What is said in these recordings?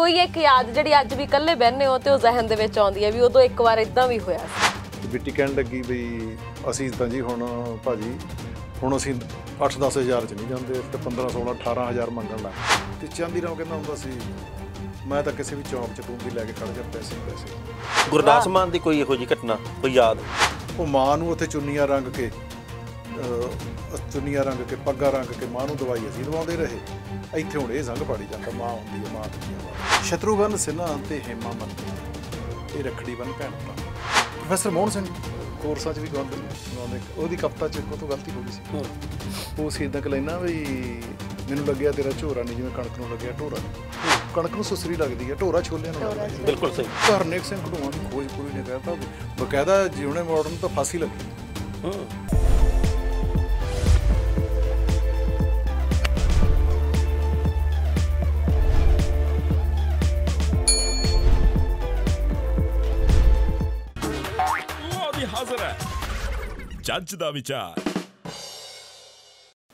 ਕੋਈ ਇੱਕ ਯਾਦ ਜਿਹੜੀ ਅੱਜ ਵੀ ਇਕੱਲੇ ਬੈੰਨੇ ਹੋ ਤੇ ਉਹ ਜ਼ਿਹਨ ਦੇ ਵਿੱਚ ਆਉਂਦੀ ਹੈ ਵੀ ਉਦੋਂ ਇੱਕ ਵਾਰ ਇਦਾਂ ਵੀ ਹੋਇਆ ਸੀ ਬਿੱਟੀ ਕਹਿਣ ਲੱਗੀ ਵੀ ਅਸੀਂ ਤਾਂ ਜੀ ਹੁਣ ਭਾਜੀ ਹੁਣ ਅਸੀਂ 8-10000 ਚ ਨਹੀਂ ਜਾਂਦੇ ਤੇ 15-16 18000 ਮੰਗਣ ਲੱਗ ਤੇ ਚਾਂਦੀ ਰਾਮ ਕਹਿੰਦਾ ਹੁੰਦਾ ਸੀ ਮੈਂ ਤਾਂ ਕਿਸੇ ਵੀ ਚੌਂਕ ਚ ਤੂੰ ਲੈ ਕੇ ਖੜ ਜਾ ਪੈਸੇ ਪੈਸੇ ਗੁਰਦਾਸ ਮਾਨ ਦੀ ਕੋਈ ਇਹੋ ਜੀ ਘਟਨਾ ਕੋਈ ਯਾਦ ਉਹ ਮਾਂ ਨੂੰ ਉੱਥੇ ਚੁੰਨੀਆਂ ਰੰਗ ਕੇ ਚੁੰਨੀਆਂ ਰੰਗ ਕੇ ਪੱਗਾਂ ਰੰਗ ਕੇ ਮਾਂ ਨੂੰ ਦਵਾਈ ਅਸੀਂ ਦਵਾਉਂਦੇ ਰਹੇ ਇੱਥੇ ਹੁਣ ਇਹ ਸੰਗ ਪਾੜੀ ਜਾਂਦਾ ਮਾਂ ਹੁੰਦੀ ਹੈ ਮਾਂ ਦੀ ਆਵਾਜ਼ ਸ਼ਤਰੂਗਨ ਸਿਨਾ ਤੇ ਹੇਮਾ ਮੰਤਰੀ ਇਹ ਰਖੜੀ ਬਨ ਭੈਣ ਦਾ ਪ੍ਰੋਫੈਸਰ ਮੋਹਨ ਸਿੰਘ ਕੋਰਸਾਂ 'ਚ ਵੀ ਗਾਉਂਦੇ ਦੇ ਉਹਦੀ ਕਵਿਤਾ 'ਚ ਕੋ ਤੋਂ ਗਲਤੀ ਹੋ ਗਈ ਸੀ ਉਹ ਸੀ ਇਦਾਂ ਕਲੈਨਾ ਵੀ ਮੈਨੂੰ ਲੱਗਿਆ ਤੇਰਾ ਝੋਰਾ ਨਹੀਂ ਜਿਵੇਂ ਕਣਕ ਨੂੰ ਲੱਗਿਆ ਢੋਰਾ ਕਣਕ ਨੂੰ ਸੁਸਰੀ ਲੱਗਦੀ ਹੈ ਢੋਰਾ ਛੋਲਿਆਂ ਨੂੰ ਬਿਲਕੁਲ ਸਹੀ ਧਰਨੇਕ ਸਿੰਘ ਘੜੂਆਂ ਦੀ ਖੋਜ ਪੂਰੀ ਨਹੀਂ ਕਹਿਤਾ ਬਕਾਇਦਾ ਜਿਉਣੇ ਮਾਡਰਨ ਤਾਂ ਫਾਸੀ ਲੱਗੀ ਹੂੰ ਜੱਜ ਦਾ ਵਿਚਾਰ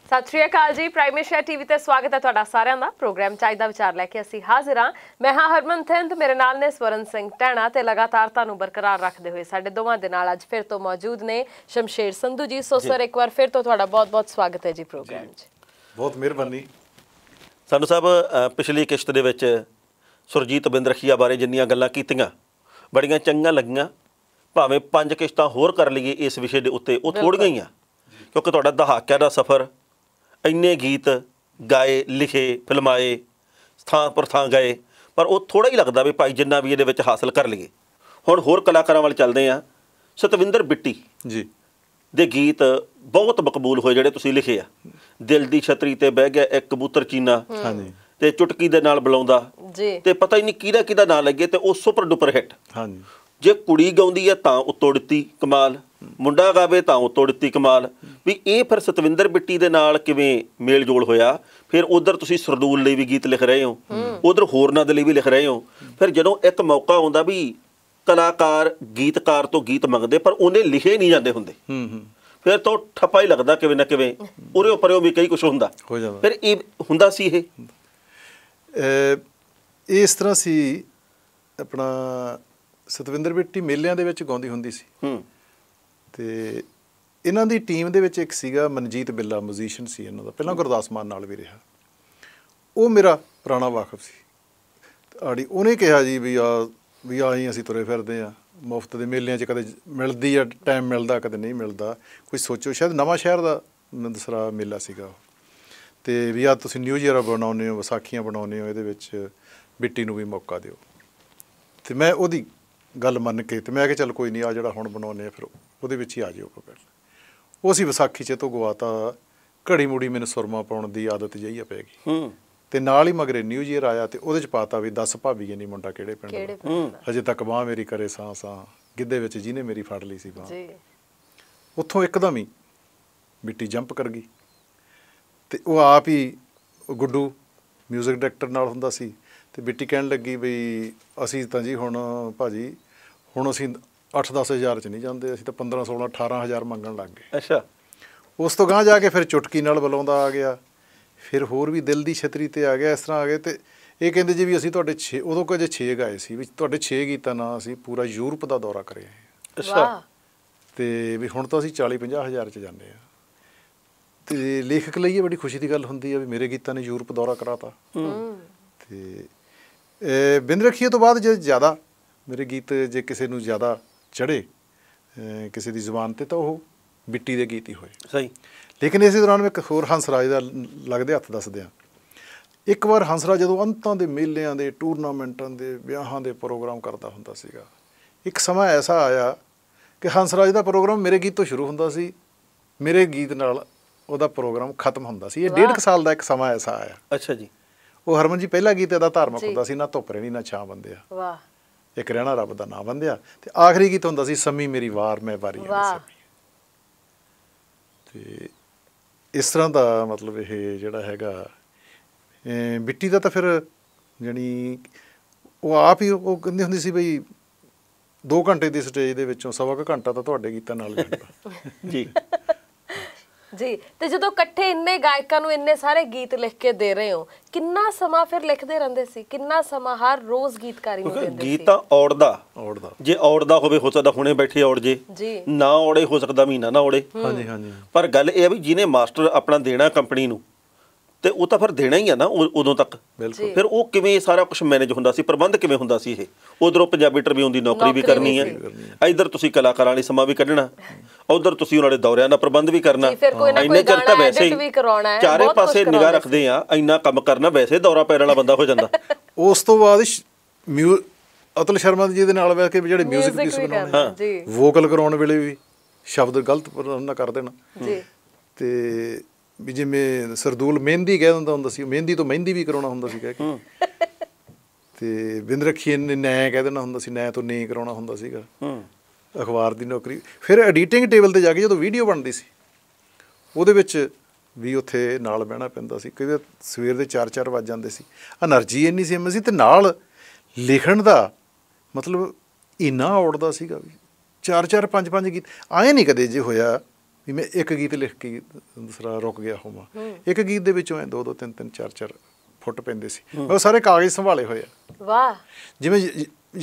ਸਤਿ ਸ਼੍ਰੀ ਅਕਾਲ ਜੀ ਪ੍ਰਾਈਮੇਸ਼ਾ ਟੀਵੀ ਤੇ ਸਵਾਗਤ ਹੈ ਤੁਹਾਡਾ ਸਾਰਿਆਂ ਦਾ ਪ੍ਰੋਗਰਾਮ ਚਾਹੀ ਦਾ ਵਿਚਾਰ ਲੈ ਕੇ ਅਸੀਂ ਹਾਜ਼ਰ ਹਾਂ ਮੈਂ ਹਾਂ ਹਰਮਨ ਥਿੰਦ ਮੇਰੇ ਨਾਲ ਨੇ ਸਵਰਨ ਸਿੰਘ ਟੈਣਾ ਤੇ ਲਗਾਤਾਰ ਤੁਹਾਨੂੰ ਬਰਕਰਾਰ ਰੱਖਦੇ ਹੋਏ ਸਾਡੇ ਦੋਵਾਂ ਦੇ ਨਾਲ ਅੱਜ ਫਿਰ ਤੋਂ ਮੌਜੂਦ ਨੇ ਸ਼ਮਸ਼ੇਰ ਸੰਧੂ ਜੀ ਸੋ ਸਰ ਇੱਕ ਵਾਰ ਫਿਰ ਤੋਂ ਤੁਹਾਡਾ ਬਹੁਤ-ਬਹੁਤ ਸਵਾਗਤ ਹੈ ਜੀ ਪ੍ਰੋਗਰਾਮ 'ਚ ਬਹੁਤ ਮਿਹਰਬਾਨੀ ਸਾਨੂੰ ਸਾਹਿਬ ਪਿਛਲੀ ਕਿਸ਼ਤ ਦੇ ਵਿੱਚ ਸੁਰਜੀਤ ਬਿੰਦਰਖੀਆ ਬਾਰੇ ਜਿੰਨੀਆਂ ਗੱਲਾਂ ਕੀਤੀਆਂ ਬੜੀਆਂ ਚੰਗੀਆਂ ਲੱਗੀਆਂ ਭਾਵੇਂ ਪੰਜ ਕਿਸ਼ਤਾਂ ਹੋਰ ਕਰ ਲਈਏ ਇਸ ਵਿਸ਼ੇ ਦੇ ਉੱਤੇ ਉਹ ਥੋੜ ਗਈਆਂ ਕਿਉਂਕਿ ਤੁਹਾਡਾ ਦਹਾਕਿਆ ਦਾ ਸਫ਼ਰ ਇੰਨੇ ਗੀਤ ਗਾਏ ਲਿਖੇ ਫਿਲਮਾਏ ਥਾਂ ਪਰ ਥਾਂ ਗਏ ਪਰ ਉਹ ਥੋੜਾ ਹੀ ਲੱਗਦਾ ਵੀ ਭਾਈ ਜਿੰਨਾ ਵੀ ਇਹਦੇ ਵਿੱਚ ਹਾਸਲ ਕਰ ਲਈਏ ਹੁਣ ਹੋਰ ਕਲਾਕਾਰਾਂ ਵੱਲ ਚੱਲਦੇ ਆ ਸਤਵਿੰਦਰ ਬਿੱਟੀ ਜੀ ਦੇ ਗੀਤ ਬਹੁਤ ਮਕਬੂਲ ਹੋਏ ਜਿਹੜੇ ਤੁਸੀਂ ਲਿਖੇ ਆ ਦਿਲ ਦੀ ਛਤਰੀ ਤੇ ਬਹਿ ਗਿਆ ਇੱਕ ਕਬੂਤਰ ਚੀਨਾ ਹਾਂਜੀ ਤੇ ਚੁਟਕੀ ਦੇ ਨਾਲ ਬੁਲਾਉਂਦਾ ਜੀ ਤੇ ਪਤਾ ਹੀ ਨਹੀਂ ਕਿਹਦਾ ਕਿਹਦਾ ਨਾਂ ਲੱਗੇ ਤੇ ਉਹ ਸੁਪਰ ਡੁਪਰ ਹਿੱਟ ਹਾਂਜੀ ਜੇ ਕੁੜੀ ਗਾਉਂਦੀ ਹੈ ਤਾਂ ਦਿੱਤੀ ਕਮਾਲ ਮੁੰਡਾ ਗਾਵੇ ਤਾਂ ਦਿੱਤੀ ਕਮਾਲ ਵੀ ਇਹ ਫਿਰ ਸਤਵਿੰਦਰ ਬਿੱਟੀ ਦੇ ਨਾਲ ਕਿਵੇਂ ਮੇਲ ਜੋਲ ਹੋਇਆ ਫਿਰ ਉਧਰ ਤੁਸੀਂ ਸਰਦੂਲ ਲਈ ਵੀ ਗੀਤ ਲਿਖ ਰਹੇ ਹੋ ਉਧਰ ਹੋਰਨਾਂ ਦੇ ਲਈ ਵੀ ਲਿਖ ਰਹੇ ਹੋ ਫਿਰ ਜਦੋਂ ਇੱਕ ਮੌਕਾ ਆਉਂਦਾ ਵੀ ਕਲਾਕਾਰ ਗੀਤਕਾਰ ਤੋਂ ਗੀਤ ਮੰਗਦੇ ਪਰ ਉਹਨੇ ਲਿਖੇ ਨਹੀਂ ਜਾਂਦੇ ਹੁੰਦੇ ਫਿਰ ਤਾਂ ਠੱਪਾ ਹੀ ਲੱਗਦਾ ਕਿਵੇਂ ਨਾ ਕਿਵੇਂ ਉਰੇ ਪਰਿਓ ਵੀ ਕਈ ਕੁਝ ਹੁੰਦਾ ਫਿਰ ਇਹ ਹੁੰਦਾ ਸੀ ਇਹ ਇਸ ਤਰ੍ਹਾਂ ਸੀ ਆਪਣਾ ਸਤਵਿੰਦਰ ਬਿੱਟੀ ਮੇਲਿਆਂ ਦੇ ਵਿੱਚ ਗਾਉਂਦੀ ਹੁੰਦੀ ਸੀ ਹੂੰ ਤੇ ਇਹਨਾਂ ਦੀ ਟੀਮ ਦੇ ਵਿੱਚ ਇੱਕ ਸੀਗਾ ਮਨਜੀਤ ਬਿੱਲਾ ਮਿਊਜ਼ੀਸ਼ੀਅਨ ਸੀ ਇਹਨਾਂ ਦਾ ਪਹਿਲਾਂ ਗੁਰਦਾਸ ਮਾਨ ਨਾਲ ਵੀ ਰਿਹਾ ਉਹ ਮੇਰਾ ਪੁਰਾਣਾ ਵਾਕਫ ਸੀ ਆੜੀ ਉਹਨੇ ਕਿਹਾ ਜੀ ਵੀ ਆ ਵੀ ਆਹੀ ਅਸੀਂ ਤੁਰੇ ਫਿਰਦੇ ਆ ਮੁਫਤ ਦੇ ਮੇਲਿਆਂ 'ਚ ਕਦੇ ਮਿਲਦੀ ਆ ਟਾਈਮ ਮਿਲਦਾ ਕਦੇ ਨਹੀਂ ਮਿਲਦਾ ਕੋਈ ਸੋਚੋ ਸ਼ਾਇਦ ਨਵਾਂ ਸ਼ਹਿਰ ਦਾ ਨੰਦਸਰਾ ਮੇਲਾ ਸੀਗਾ ਤੇ ਵੀ ਆ ਤੁਸੀਂ ਨਿਊ ਈਅਰ ਬਣਾਉਨੇ ਹੋ ਵਿਸਾਖੀਆਂ ਬਣਾਉਨੇ ਹੋ ਇਹਦੇ ਵਿੱਚ ਬਿੱਟੀ ਨੂੰ ਵੀ ਮੌਕਾ ਦਿਓ ਤੇ ਮੈਂ ਉਹਦੀ ਗੱਲ ਮੰਨ ਕੇ ਤੇ ਮੈਂ ਕਿਹਾ ਚੱਲ ਕੋਈ ਨਹੀਂ ਆ ਜਿਹੜਾ ਹੁਣ ਬਣਾਉਨੇ ਆ ਫਿਰ ਉਹਦੇ ਵਿੱਚ ਹੀ ਆ ਜਿਓ ਪਹਿਲਾਂ ਉਹ ਸੀ ਵਿਸਾਖੀ ਚ ਤੋਂ ਗਵਾਤਾ ਘੜੀ ਮੂੜੀ ਮੈਨੂੰ ਸੁਰਮਾ ਪਾਉਣ ਦੀ ਆਦਤ ਜਈ ਆ ਪੈ ਗਈ ਹੂੰ ਤੇ ਨਾਲ ਹੀ ਮਗਰੇ ਨਿਊ ਈਅਰ ਆਇਆ ਤੇ ਉਹਦੇ ਚ ਪਾਤਾ ਵੀ 10 ਭਾਬੀਆਂ ਨਹੀਂ ਮੁੰਡਾ ਕਿਹੜੇ ਪਿੰਡ ਦਾ ਹਜੇ ਤੱਕ ਬਾਹ ਮੇਰੀ ਕਰੇ ਸਾਂ ਸਾਂ ਗਿੱਧੇ ਵਿੱਚ ਜਿਹਨੇ ਮੇਰੀ ਫੜ ਲਈ ਸੀ ਬਾਹ ਜੀ ਉੱਥੋਂ ਇੱਕਦਮ ਹੀ ਮਿੱਟੀ ਜੰਪ ਕਰ ਗਈ ਤੇ ਉਹ ਆਪ ਹੀ ਗੁੱਡੂ 뮤직 ਡਾਇਰੈਕਟਰ ਨਾਲ ਹੁੰਦਾ ਸੀ ਤੇ ਬਿੱਟੀ ਕਹਿਣ ਲੱਗੀ ਵੀ ਅਸੀਂ ਤਾਂ ਜੀ ਹੁਣ ਭਾਜੀ ਹੁਣ ਅਸੀਂ 8-10000 ਚ ਨਹੀਂ ਜਾਂਦੇ ਅਸੀਂ ਤਾਂ 15 16 18000 ਮੰਗਣ ਲੱਗ ਗਏ ਅੱਛਾ ਉਸ ਤੋਂ ਗਾਂ ਜਾ ਕੇ ਫਿਰ ਚੁਟਕੀ ਨਾਲ ਬੁਲਾਉਂਦਾ ਆ ਗਿਆ ਫਿਰ ਹੋਰ ਵੀ ਦਿਲ ਦੀ ਛਤਰੀ ਤੇ ਆ ਗਿਆ ਇਸ ਤਰ੍ਹਾਂ ਆ ਗਏ ਤੇ ਇਹ ਕਹਿੰਦੇ ਜੀ ਵੀ ਅਸੀਂ ਤੁਹਾਡੇ 6 ਉਦੋਂ ਜੇ 6 ਗਾਏ ਸੀ ਵਿੱਚ ਤੁਹਾਡੇ 6 ਗੀਤਾਂ ਨਾਲ ਅਸੀਂ ਪੂਰਾ ਯੂਰਪ ਦਾ ਦੌਰਾ ਕਰਿਆ ਅੱਛਾ ਤੇ ਵੀ ਹੁਣ ਤਾਂ ਅਸੀਂ 40 50 ਹਜ਼ਾਰ ਚ ਜਾਂਦੇ ਆ ਤੇ ਲੇਖਕ ਲਈ ਇਹ ਬੜੀ ਖੁਸ਼ੀ ਦੀ ਗੱਲ ਹੁੰਦੀ ਆ ਵੀ ਮੇਰੇ ਗੀਤਾਂ ਨੇ ਯੂਰਪ ਦੌਰਾ ਕਰਾਤਾ ਹੂੰ ਤੇ ਬਿੰਦ ਰਖੀਏ ਤੋਂ ਬਾਅਦ ਜੇ ਜ਼ਿਆਦਾ ਮੇਰੇ ਗੀਤ ਜੇ ਕਿਸੇ ਨੂੰ ਜ਼ਿਆਦਾ ਚੜੇ ਕਿਸੇ ਦੀ ਜ਼ੁਬਾਨ ਤੇ ਤਾਂ ਉਹ ਮਿੱਟੀ ਦੇ ਗੀਤ ਹੀ ਹੋਏ ਸਹੀ ਲੇਕਿਨ ਇਸੇ ਦੌਰਾਨ ਮੈਂ ਇੱਕ ਹੋਰ ਹੰਸਰਾਜ ਦਾ ਲੱਗਦੇ ਹੱਥ ਦੱਸਦੇ ਆ ਇੱਕ ਵਾਰ ਹੰਸਰਾਜ ਜਦੋਂ ਅੰਤਾਂ ਦੇ ਮੇਲਿਆਂ ਦੇ ਟੂਰਨਾਮੈਂਟਾਂ ਦੇ ਵਿਆਹਾਂ ਦੇ ਪ੍ਰੋਗਰਾਮ ਕਰਦਾ ਹੁੰਦਾ ਸੀਗਾ ਇੱਕ ਸਮਾਂ ਐਸਾ ਆਇਆ ਕਿ ਹੰਸਰਾਜ ਦਾ ਪ੍ਰੋਗਰਾਮ ਮੇਰੇ ਗੀਤ ਤੋਂ ਸ਼ੁਰੂ ਹੁੰਦਾ ਸੀ ਮੇਰੇ ਗੀਤ ਨਾਲ ਉਹਦਾ ਪ੍ਰੋਗਰਾਮ ਖਤਮ ਹੁੰਦਾ ਸੀ ਇਹ ਡੇਢ ਸਾਲ ਦਾ ਇੱਕ ਸਮਾਂ ਐਸਾ ਆਇਆ ਅੱਛਾ ਜੀ ਉਹ ਹਰਮਨ ਜੀ ਪਹਿਲਾ ਗੀਤ ਇਹਦਾ ਧਾਰਮਿਕ ਹੁੰਦਾ ਸੀ ਨਾ ਧੁੱਪ ਰਹਿਣੀ ਨਾ ਛਾਂ ਬੰਦੇ ਆ ਵਾਹ ਇੱਕ ਰਹਿਣਾ ਰੱਬ ਦਾ ਨਾਮ ਵੰਦਿਆ ਤੇ ਆਖਰੀ ਗੀਤ ਹੁੰਦਾ ਸੀ ਸੰਮੀ ਮੇਰੀ ਵਾਰ ਮੈਂ ਵਾਰੀ ਆ ਤੇ ਇਸ ਤਰ੍ਹਾਂ ਦਾ ਮਤਲਬ ਇਹ ਜਿਹੜਾ ਹੈਗਾ ਮਿੱਟੀ ਦਾ ਤਾਂ ਫਿਰ ਜਣੀ ਉਹ ਆਪ ਹੀ ਉਹ ਕਹਿੰਦੀ ਹੁੰਦੀ ਸੀ ਬਈ 2 ਘੰਟੇ ਦੀ ਸਟੇਜ ਦੇ ਵਿੱਚੋਂ ਸਵਾ ਘੰਟਾ ਤਾਂ ਤੁਹਾਡੇ ਗੀਤਾਂ ਨਾਲ ਜਾਂਦਾ ਜੀ ਜੀ ਤੇ ਜਦੋਂ ਇਕੱਠੇ ਇੰਨੇ ਗਾਇਕਾਂ ਨੂੰ ਇੰਨੇ ਸਾਰੇ ਗੀਤ ਲਿਖ ਕੇ ਦੇ ਰਹੇ ਹੋ ਕਿੰਨਾ ਸਮਾਂ ਫਿਰ ਲਿਖਦੇ ਰਹਿੰਦੇ ਸੀ ਕਿੰਨਾ ਸਮਾਂ ਹਰ ਰੋਜ਼ ਗੀਤਕਾਰੀ ਨੂੰ ਦਿੰਦੇ ਸੀ ਗੀਤ ਤਾਂ ਔੜਦਾ ਔੜਦਾ ਜੇ ਔੜਦਾ ਹੋਵੇ ਹੋ ਸਕਦਾ ਹੁਣੇ ਬੈਠੇ ਔੜ ਜੇ ਨਾ ਔੜੇ ਹੋ ਸਕਦਾ ਮਹੀਨਾ ਨਾ ਔੜੇ ਹਾਂਜੀ ਹਾਂਜੀ ਪਰ ਗੱਲ ਇਹ ਆ ਵੀ ਜਿਹਨੇ ਮਾਸਟਰ ਆਪਣਾ ਦੇਣਾ ਕੰਪਨੀ ਨੂੰ ਤੇ ਉਹ ਤਾਂ ਫਿਰ ਦੇਣਾ ਹੀ ਆ ਨਾ ਉਦੋਂ ਤੱਕ ਫਿਰ ਉਹ ਕਿਵੇਂ ਸਾਰਾ ਕੁਝ ਮੈਨੇਜ ਹੁੰਦਾ ਸੀ ਪ੍ਰਬੰਧ ਕਿਵੇਂ ਹੁੰਦਾ ਸੀ ਇਹ ਉਧਰੋਂ ਪੰਜਾਬੀ ਟ੍ਰਿਬਿਊਨ ਦੀ ਨੌਕਰੀ ਵੀ ਕਰਨੀ ਹੈ ਇਧਰ ਤੁਸੀਂ ਕਲਾਕਾਰਾਂ ਲਈ ਸਮਾਂ ਵੀ ਕੱਢਣਾ ਉਧਰ ਤੁਸੀਂ ਉਹਨਾਂ ਦੇ ਦੌਰਿਆਂ ਦਾ ਪ੍ਰਬੰਧ ਵੀ ਕਰਨਾ ਇੰਨੇ ਚਿਰ ਤਾਂ ਵੈਸੇ ਹੀ ਚਾਰੇ ਪਾਸੇ ਨਿਗਾਹ ਰੱਖਦੇ ਆ ਇੰਨਾ ਕੰਮ ਕਰਨਾ ਵੈਸੇ ਦੌਰਾ ਪੈਣ ਵਾਲਾ ਬੰਦਾ ਹੋ ਜਾਂਦਾ ਉਸ ਤੋਂ ਬਾਅਦ ਅਤਲ ਸ਼ਰਮਾ ਜੀ ਦੇ ਨਾਲ ਬੈ ਕੇ ਜਿਹੜੇ ਮਿਊਜ਼ਿਕ ਸੁਣਾਉਂਦੇ ਹਾਂ ਜੀ ਵੋਕਲ ਕਰਾਉਣ ਵੇਲੇ ਵੀ ਸ਼ਬਦ ਗਲਤ ਨਾ ਕਰ ਦੇਣਾ ਜੀ ਤੇ ਵੀ ਜਿਵੇਂ ਸਰਦੂਲ ਮਹਿੰਦੀ ਕਹਿ ਦਿੰਦਾ ਹੁੰਦਾ ਸੀ ਮਹਿੰਦੀ ਤੋਂ ਮਹਿੰਦੀ ਵੀ ਕਰਾਉਣਾ ਹੁੰਦਾ ਸੀ ਕਹਿ ਕੇ ਤੇ ਬਿੰਦਰਖੀਏ ਨੇ ਨੈ ਕਹਿ ਦੇਣਾ ਹੁੰਦਾ ਸੀ ਨੈ ਤੋਂ ਨੀ ਕਰਾਉਣਾ ਹੁੰਦਾ ਸੀਗਾ ਅਖਬਾਰ ਦੀ ਨੌਕਰੀ ਫਿਰ ਐਡੀਟਿੰਗ ਟੇਬਲ ਤੇ ਜਾ ਕੇ ਜਦੋਂ ਵੀਡੀਓ ਬਣਦੀ ਸੀ ਉਹਦੇ ਵਿੱਚ ਵੀ ਉੱਥੇ ਨਾਲ ਬਹਿਣਾ ਪੈਂਦਾ ਸੀ ਕਿਉਂਕਿ ਸਵੇਰ ਦੇ 4-4 ਵਜ ਜਾਂਦੇ ਸੀ એનર્ਜੀ ਇੰਨੀ ਸੇਮ ਸੀ ਤੇ ਨਾਲ ਲਿਖਣ ਦਾ ਮਤਲਬ ਇੰਨਾ ਔੜਦਾ ਸੀਗਾ ਵੀ 4-4 5-5 ਗੀਤ ਆਏ ਨਹੀਂ ਕਦੇ ਜੇ ਹੋਇਆ ਵੀ ਮੈਂ ਇੱਕ ਗੀਤ ਲਿਖ ਕੇ ਦੂਸਰਾ ਰੁਕ ਗਿਆ ਹੋਵਾਂ ਇੱਕ ਗੀਤ ਦੇ ਵਿੱਚੋਂ ਐ ਦੋ ਦੋ ਤਿੰਨ ਤਿੰਨ ਚਾਰ ਚਾਰ ਫੁੱਟ ਪੈਂਦੇ ਸੀ ਉਹ ਸਾਰੇ ਕਾਗਜ਼ ਸੰਭਾਲੇ ਹੋਏ ਆ ਵਾਹ ਜਿਵੇਂ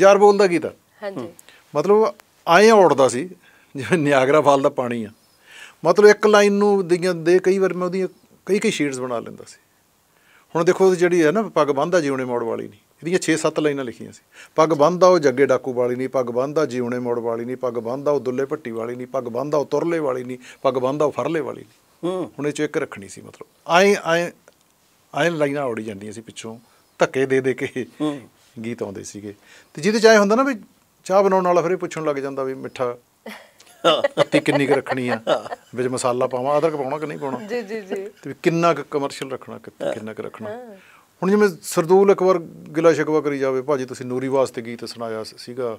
ਯਾਰ ਬੋਲਦਾ ਗੀਤ ਹਾਂਜੀ ਮਤਲਬ ਆਏ ਔੜਦਾ ਸੀ ਜਿਵੇਂ ਨਿਆਗਰਾ ਫਾਲ ਦਾ ਪਾਣੀ ਆ ਮਤਲਬ ਇੱਕ ਲਾਈਨ ਨੂੰ ਦਈਆਂ ਦੇ ਕਈ ਵਾਰ ਮੈਂ ਉਹਦੀਆਂ ਕਈ ਕਈ ਸ਼ੀਟਸ ਬਣਾ ਲੈਂਦਾ ਸੀ ਹੁਣ ਦੇਖੋ ਜਿਹੜੀ ਹੈ ਨਾ ਪੱਗ ਬੰਨਦਾ ਜਿਉਣੇ ਮੋੜ ਵਾਲੀ ਨਹੀਂ ਇਹਦੀਆਂ 6-7 ਲਾਈਨਾਂ ਲਿਖੀਆਂ ਸੀ ਪੱਗ ਬੰਨਦਾ ਉਹ ਜੱਗੇ ਡਾਕੂ ਵਾਲੀ ਨਹੀਂ ਪੱਗ ਬੰਨਦਾ ਜਿਉਣੇ ਮੋੜ ਵਾਲੀ ਨਹੀਂ ਪੱਗ ਬੰਨਦਾ ਉਹ ਦੁੱਲੇ ਭੱਟੀ ਵਾਲੀ ਨਹੀਂ ਪੱਗ ਬੰਨਦਾ ਉਹ ਤੁਰਲੇ ਵਾਲੀ ਨਹੀਂ ਪੱਗ ਬੰਨਦਾ ਉਹ ਫਰਲੇ ਵਾਲੀ ਨਹੀਂ ਹੁਣ ਇਹ ਚ ਇੱਕ ਰੱਖਣੀ ਸੀ ਮਤਲਬ ਆਏ ਆਏ ਆਏ ਲਾਈਨਾਂ ਔੜੀ ਜਾਂਦੀਆਂ ਸੀ ਪਿੱਛੋਂ ਧੱਕੇ ਦੇ ਦੇ ਕੇ ਗੀਤ ਆਉਂਦੇ ਸੀਗੇ ਤੇ ਜਿਹਦੇ ਚ ਆਏ ਹੁੰਦਾ ਨਾ ਵੀ ਚਾਹ ਬਣਾਉਣ ਵਾਲਾ ਫਿਰ ਪੁੱਛਣ ਲੱਗ ਜਾਂਦਾ ਵੀ ਮਿੱਠਾ ਪੱਤੀ ਕਿੰਨੀ ਕੁ ਰੱਖਣੀ ਆ ਵਿੱਚ ਮਸਾਲਾ ਪਾਵਾਂ ਅਦਰਕ ਪਾਉਣਾ ਕਿ ਨਹੀਂ ਪਾਉਣਾ ਜੀ ਜੀ ਜੀ ਤੇ ਕਿੰਨਾ ਕੁ ਕਮਰਸ਼ੀਅਲ ਰੱਖਣਾ ਕਿੰਨਾ ਕੁ ਰੱਖਣਾ ਹੁਣ ਜਿਵੇਂ ਸਰਦੂਲ ਇੱਕ ਵਾਰ ਗਿਲਾ ਸ਼ਿਕਵਾ ਕਰੀ ਜਾਵੇ ਭਾਜੀ ਤੁਸੀਂ ਨੂਰੀ ਵਾਸਤੇ ਗੀਤ ਸੁਣਾਇਆ ਸੀਗਾ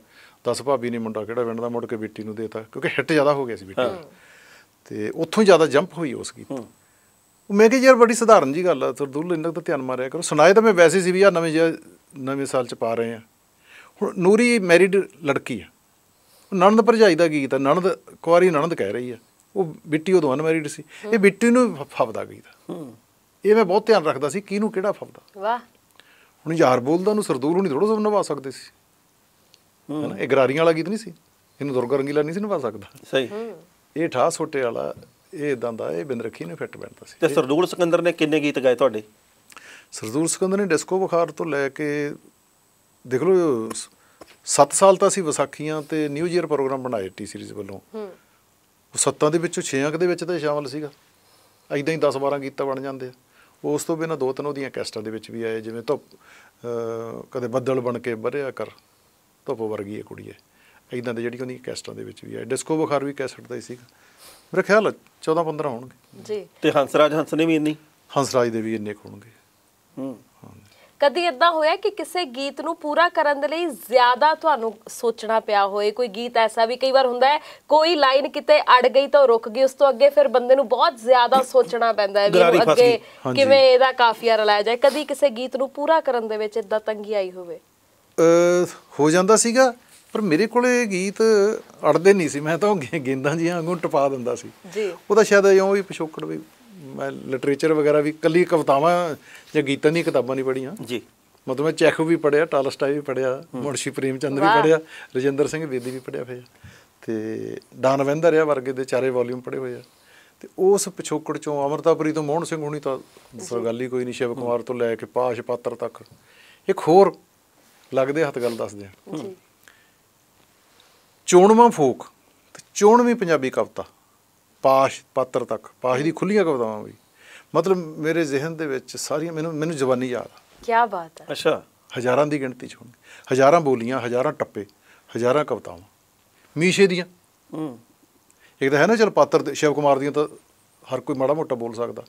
ਦਸ ਭਾਬੀ ਨੇ ਮੁੰਡਾ ਕਿਹੜਾ ਪਿੰਡ ਦਾ ਮੁੜ ਕੇ ਬੇਟੀ ਨੂੰ ਦੇਤਾ ਕਿਉਂਕਿ ਹਿੱਟ ਜ਼ਿਆਦਾ ਹੋ ਗਿਆ ਸੀ ਬੇਟੀ ਤੇ ਉੱਥੋਂ ਹੀ ਜ਼ਿਆਦਾ ਜੰਪ ਹੋਈ ਉਸ ਗੀਤ ਮੈਂ ਕਿਹਾ ਯਾਰ ਬੜੀ ਸਧਾਰਨ ਜੀ ਗੱਲ ਆ ਸਰਦੂਲ ਇੰਨਾ ਤਾਂ ਧਿਆਨ ਮਾਰਿਆ ਕਰੋ ਸੁਣਾਏ ਤਾਂ ਮੈਂ ਵੈਸੇ ਸੀ ਵੀ ਆ ਨਵੇਂ ਨਵੇਂ ਸਾਲ ਚ ਪਾ ਰਹੇ ਆ ਹੁਣ ਨੂਰੀ ਮੈਰਿਡ ਲੜਕੀ ਆ ਨਣਦ ਭਰਜਾਈ ਦਾ ਗੀਤ ਆ ਨਣਦ ਕੁਆਰੀ ਨਣਦ ਕਹਿ ਰਹੀ ਆ ਉਹ ਬਿੱਟੀ ਉਹਦੋਂ ਅਨਮੈਰਿਡ ਸੀ ਇਹ ਬਿੱਟੀ ਨੂੰ ਫਫਦਾ ਗੀਤ ਇਹ ਮੈਂ ਬਹੁਤ ਧਿਆਨ ਰੱਖਦਾ ਸੀ ਕਿਹਨੂੰ ਕਿਹੜਾ ਫਫਦਾ ਵਾਹ ਹੁਣ ਯਾਰ ਬੋਲਦਾ ਨੂੰ ਸਰਦੂਲ ਨੂੰ ਥੋੜਾ ਸਭ ਨਵਾ ਸਕਦੇ ਸੀ ਹੂੰ ਇਹ ਗਰਾਰੀਆਂ ਵਾਲਾ ਗੀਤ ਨਹੀਂ ਸੀ ਇਹਨੂੰ ਦੁਰਗਾ ਰੰਗੀਲਾ ਨਹੀਂ ਸੀ ਨਵਾ ਸਕਦਾ ਸਹੀ ਇਹ ਠਾ ਸੋਟੇ ਵਾਲਾ ਇਹ ਇਦਾਂ ਦਾ ਇਹ ਬਿੰਦਰਖੀ ਨੇ ਫਿੱਟ ਬੈਠਦਾ ਸੀ ਤੇ ਸਰਦੂਲ ਸਿਕੰਦਰ ਨੇ ਕਿੰਨੇ ਗੀਤ ਗਾਏ ਤੁਹਾਡੇ ਸਰਦੂਲ ਸਿਕੰਦਰ ਨੇ ਡਿਸਕੋ ਬੁਖਾਰ ਤੋਂ ਲੈ ਕੇ ਦੇਖ ਲਓ 7 ਸਾਲ ਤਾਂ ਅਸੀਂ ਵਿਸਾਖੀਆਂ ਤੇ ਨਿਊ ਈਅਰ ਪ੍ਰੋਗਰਾਮ ਬਣਾਏ ਟੀ ਸੀਰੀਜ਼ ਵੱਲੋਂ ਹੂੰ ਉਹ ਸੱਤਾਂ ਦੇ ਵਿੱਚੋਂ 6 ਅੰਕ ਦੇ ਵਿੱਚ ਤਾਂ ਸ਼ਾਮਲ ਸੀਗਾ ਐਦਾਂ ਹੀ 10 12 ਗੀਤਾਂ ਬਣ ਜਾਂਦੇ ਆ ਉਸ ਤੋਂ ਬਿਨਾਂ ਦੋ ਤਿੰਨ ਉਹਦੀਆਂ ਕੈਸਟਾਂ ਦੇ ਵਿੱਚ ਵੀ ਆਏ ਜਿਵੇਂ ਧੁੱਪ ਕਦੇ ਬੱਦਲ ਬਣ ਕੇ ਬਰਿਆ ਕਰ ਧੁੱਪ ਵਰਗੀ ਹੈ ਕੁੜੀਏ ਐਦਾਂ ਦੇ ਜਿਹੜੀ ਉਹਦੀਆਂ ਕੈਸਟਾਂ ਦੇ ਵਿੱਚ ਵੀ ਆਏ ਡਿਸਕੋ ਬੁਖਾਰ ਵੀ ਕੈਸਟ ਦਾ ਹੀ ਸੀਗਾ ਮੇਰੇ ਖਿਆਲ 14 15 ਹੋਣਗੇ ਜੀ ਤੇ ਹੰਸਰਾਜ ਹੰਸ ਨੇ ਵੀ ਇੰਨੀ ਹੰਸਰਾਜ ਦੇ ਵੀ ਇੰਨੇ ਹੋਣਗੇ ਹੂੰ ਕਦੀ ਇਦਾਂ ਹੋਇਆ ਕਿ ਕਿਸੇ ਗੀਤ ਨੂੰ ਪੂਰਾ ਕਰਨ ਦੇ ਲਈ ਜ਼ਿਆਦਾ ਤੁਹਾਨੂੰ ਸੋਚਣਾ ਪਿਆ ਹੋਵੇ ਕੋਈ ਗੀਤ ਐਸਾ ਵੀ ਕਈ ਵਾਰ ਹੁੰਦਾ ਹੈ ਕੋਈ ਲਾਈਨ ਕਿਤੇ ਅੜ ਗਈ ਤਾਂ ਰੁਕ ਗਈ ਉਸ ਤੋਂ ਅੱਗੇ ਫਿਰ ਬੰਦੇ ਨੂੰ ਬਹੁਤ ਜ਼ਿਆਦਾ ਸੋਚਣਾ ਪੈਂਦਾ ਹੈ ਵੀ ਅੱਗੇ ਕਿਵੇਂ ਇਹਦਾ ਕਾਫੀਆ ਰਲਾਇਆ ਜਾਏ ਕਦੀ ਕਿਸੇ ਗੀਤ ਨੂੰ ਪੂਰਾ ਕਰਨ ਦੇ ਵਿੱਚ ਇਦਾਂ ਤੰਗੀ ਆਈ ਹੋਵੇ ਹੋ ਜਾਂਦਾ ਸੀਗਾ ਪਰ ਮੇਰੇ ਕੋਲੇ ਗੀਤ ਅੜਦੇ ਨਹੀਂ ਸੀ ਮੈਂ ਤਾਂ ਗੇਂਦਾਂ ਜੀਆਂ ਵਾਂਗੂ ਟਪਾ ਦਿੰਦਾ ਸੀ ਜੀ ਉਹਦਾ ਸ਼ਾਇਦ ਇਉਂ ਵੀ ਪਿਛੋਕੜ ਵੀ ਮੈਂ ਲਿਟਰੇਚਰ ਵਗੈਰਾ ਵੀ ਕੱਲੀ ਕਵਤਾਵਾਂ ਜਾਂ ਗੀਤਾਂ ਦੀਆਂ ਕਿਤਾਬਾਂ ਨਹੀਂ ਪੜ੍ਹੀਆਂ ਜੀ ਮਤਲਬ ਮੈਂ ਚੈਖੋ ਵੀ ਪੜਿਆ ਟਾਲਸਟਾਈ ਵੀ ਪੜਿਆ ਮੁਰਸ਼ੀ ਪ੍ਰੇਮ ਚੰਦ ਵੀ ਪੜਿਆ ਰਜਿੰਦਰ ਸਿੰਘ ਬੇਦੀ ਵੀ ਪੜਿਆ ਹੋਇਆ ਤੇ ਦਾਨਵਿੰਦਰ ਰਿਆ ਵਰਗੇ ਦੇ ਚਾਰੇ ਵੋਲਿਊਮ ਪੜੇ ਹੋਏ ਆ ਤੇ ਉਸ ਪਿਛੋਕੜ ਚੋਂ ਅਮਰਤਾਪੁਰੀ ਤੋਂ ਮੋਹਨ ਸਿੰਘ ਹੁਣੀ ਤਾਂ ਗੱਲ ਹੀ ਕੋਈ ਨਹੀਂ ਸ਼ਿਵ ਕੁਮਾਰ ਤੋਂ ਲੈ ਕੇ ਪਾਸ਼ ਪਾਤਰ ਤੱਕ ਇੱਕ ਹੋਰ ਲੱਗਦੇ ਹੱਥ ਗੱਲ ਦੱਸਦੇ ਆ ਚੋਣਵਾ ਫੋਕ ਤੇ ਚੋਣਵੀਂ ਪੰਜਾਬੀ ਕਵਤਾ ਪਾਸ਼ ਪਾਤਰ ਤੱਕ ਪਾਸ਼ ਦੀ ਖੁੱਲੀਆਂ ਕਵਿਤਾਵਾਂ ਬਈ ਮਤਲਬ ਮੇਰੇ ਜ਼ਿਹਨ ਦੇ ਵਿੱਚ ਸਾਰੀਆਂ ਮੈਨੂੰ ਮੈਨੂੰ ਜ਼ਬਾਨੀ ਯਾਦ ਆ ਕੀ ਬਾਤ ਹੈ ਅੱਛਾ ਹਜ਼ਾਰਾਂ ਦੀ ਗਿਣਤੀ ਚ ਹੋਣਗੇ ਹਜ਼ਾਰਾਂ ਬੋਲੀਆਂ ਹਜ਼ਾਰਾਂ ਟੱਪੇ ਹਜ਼ਾਰਾਂ ਕਵਿਤਾਵਾਂ ਮੀਸ਼ੇ ਦੀਆਂ ਹੂੰ ਇੱਕ ਤਾਂ ਹੈ ਨਾ ਚਲ ਪਾਤਰ ਸ਼ਿਵ ਕੁਮਾਰ ਦੀਆਂ ਤਾਂ ਹਰ ਕੋਈ ਮਾੜਾ ਮੋਟਾ ਬੋਲ ਸਕਦਾ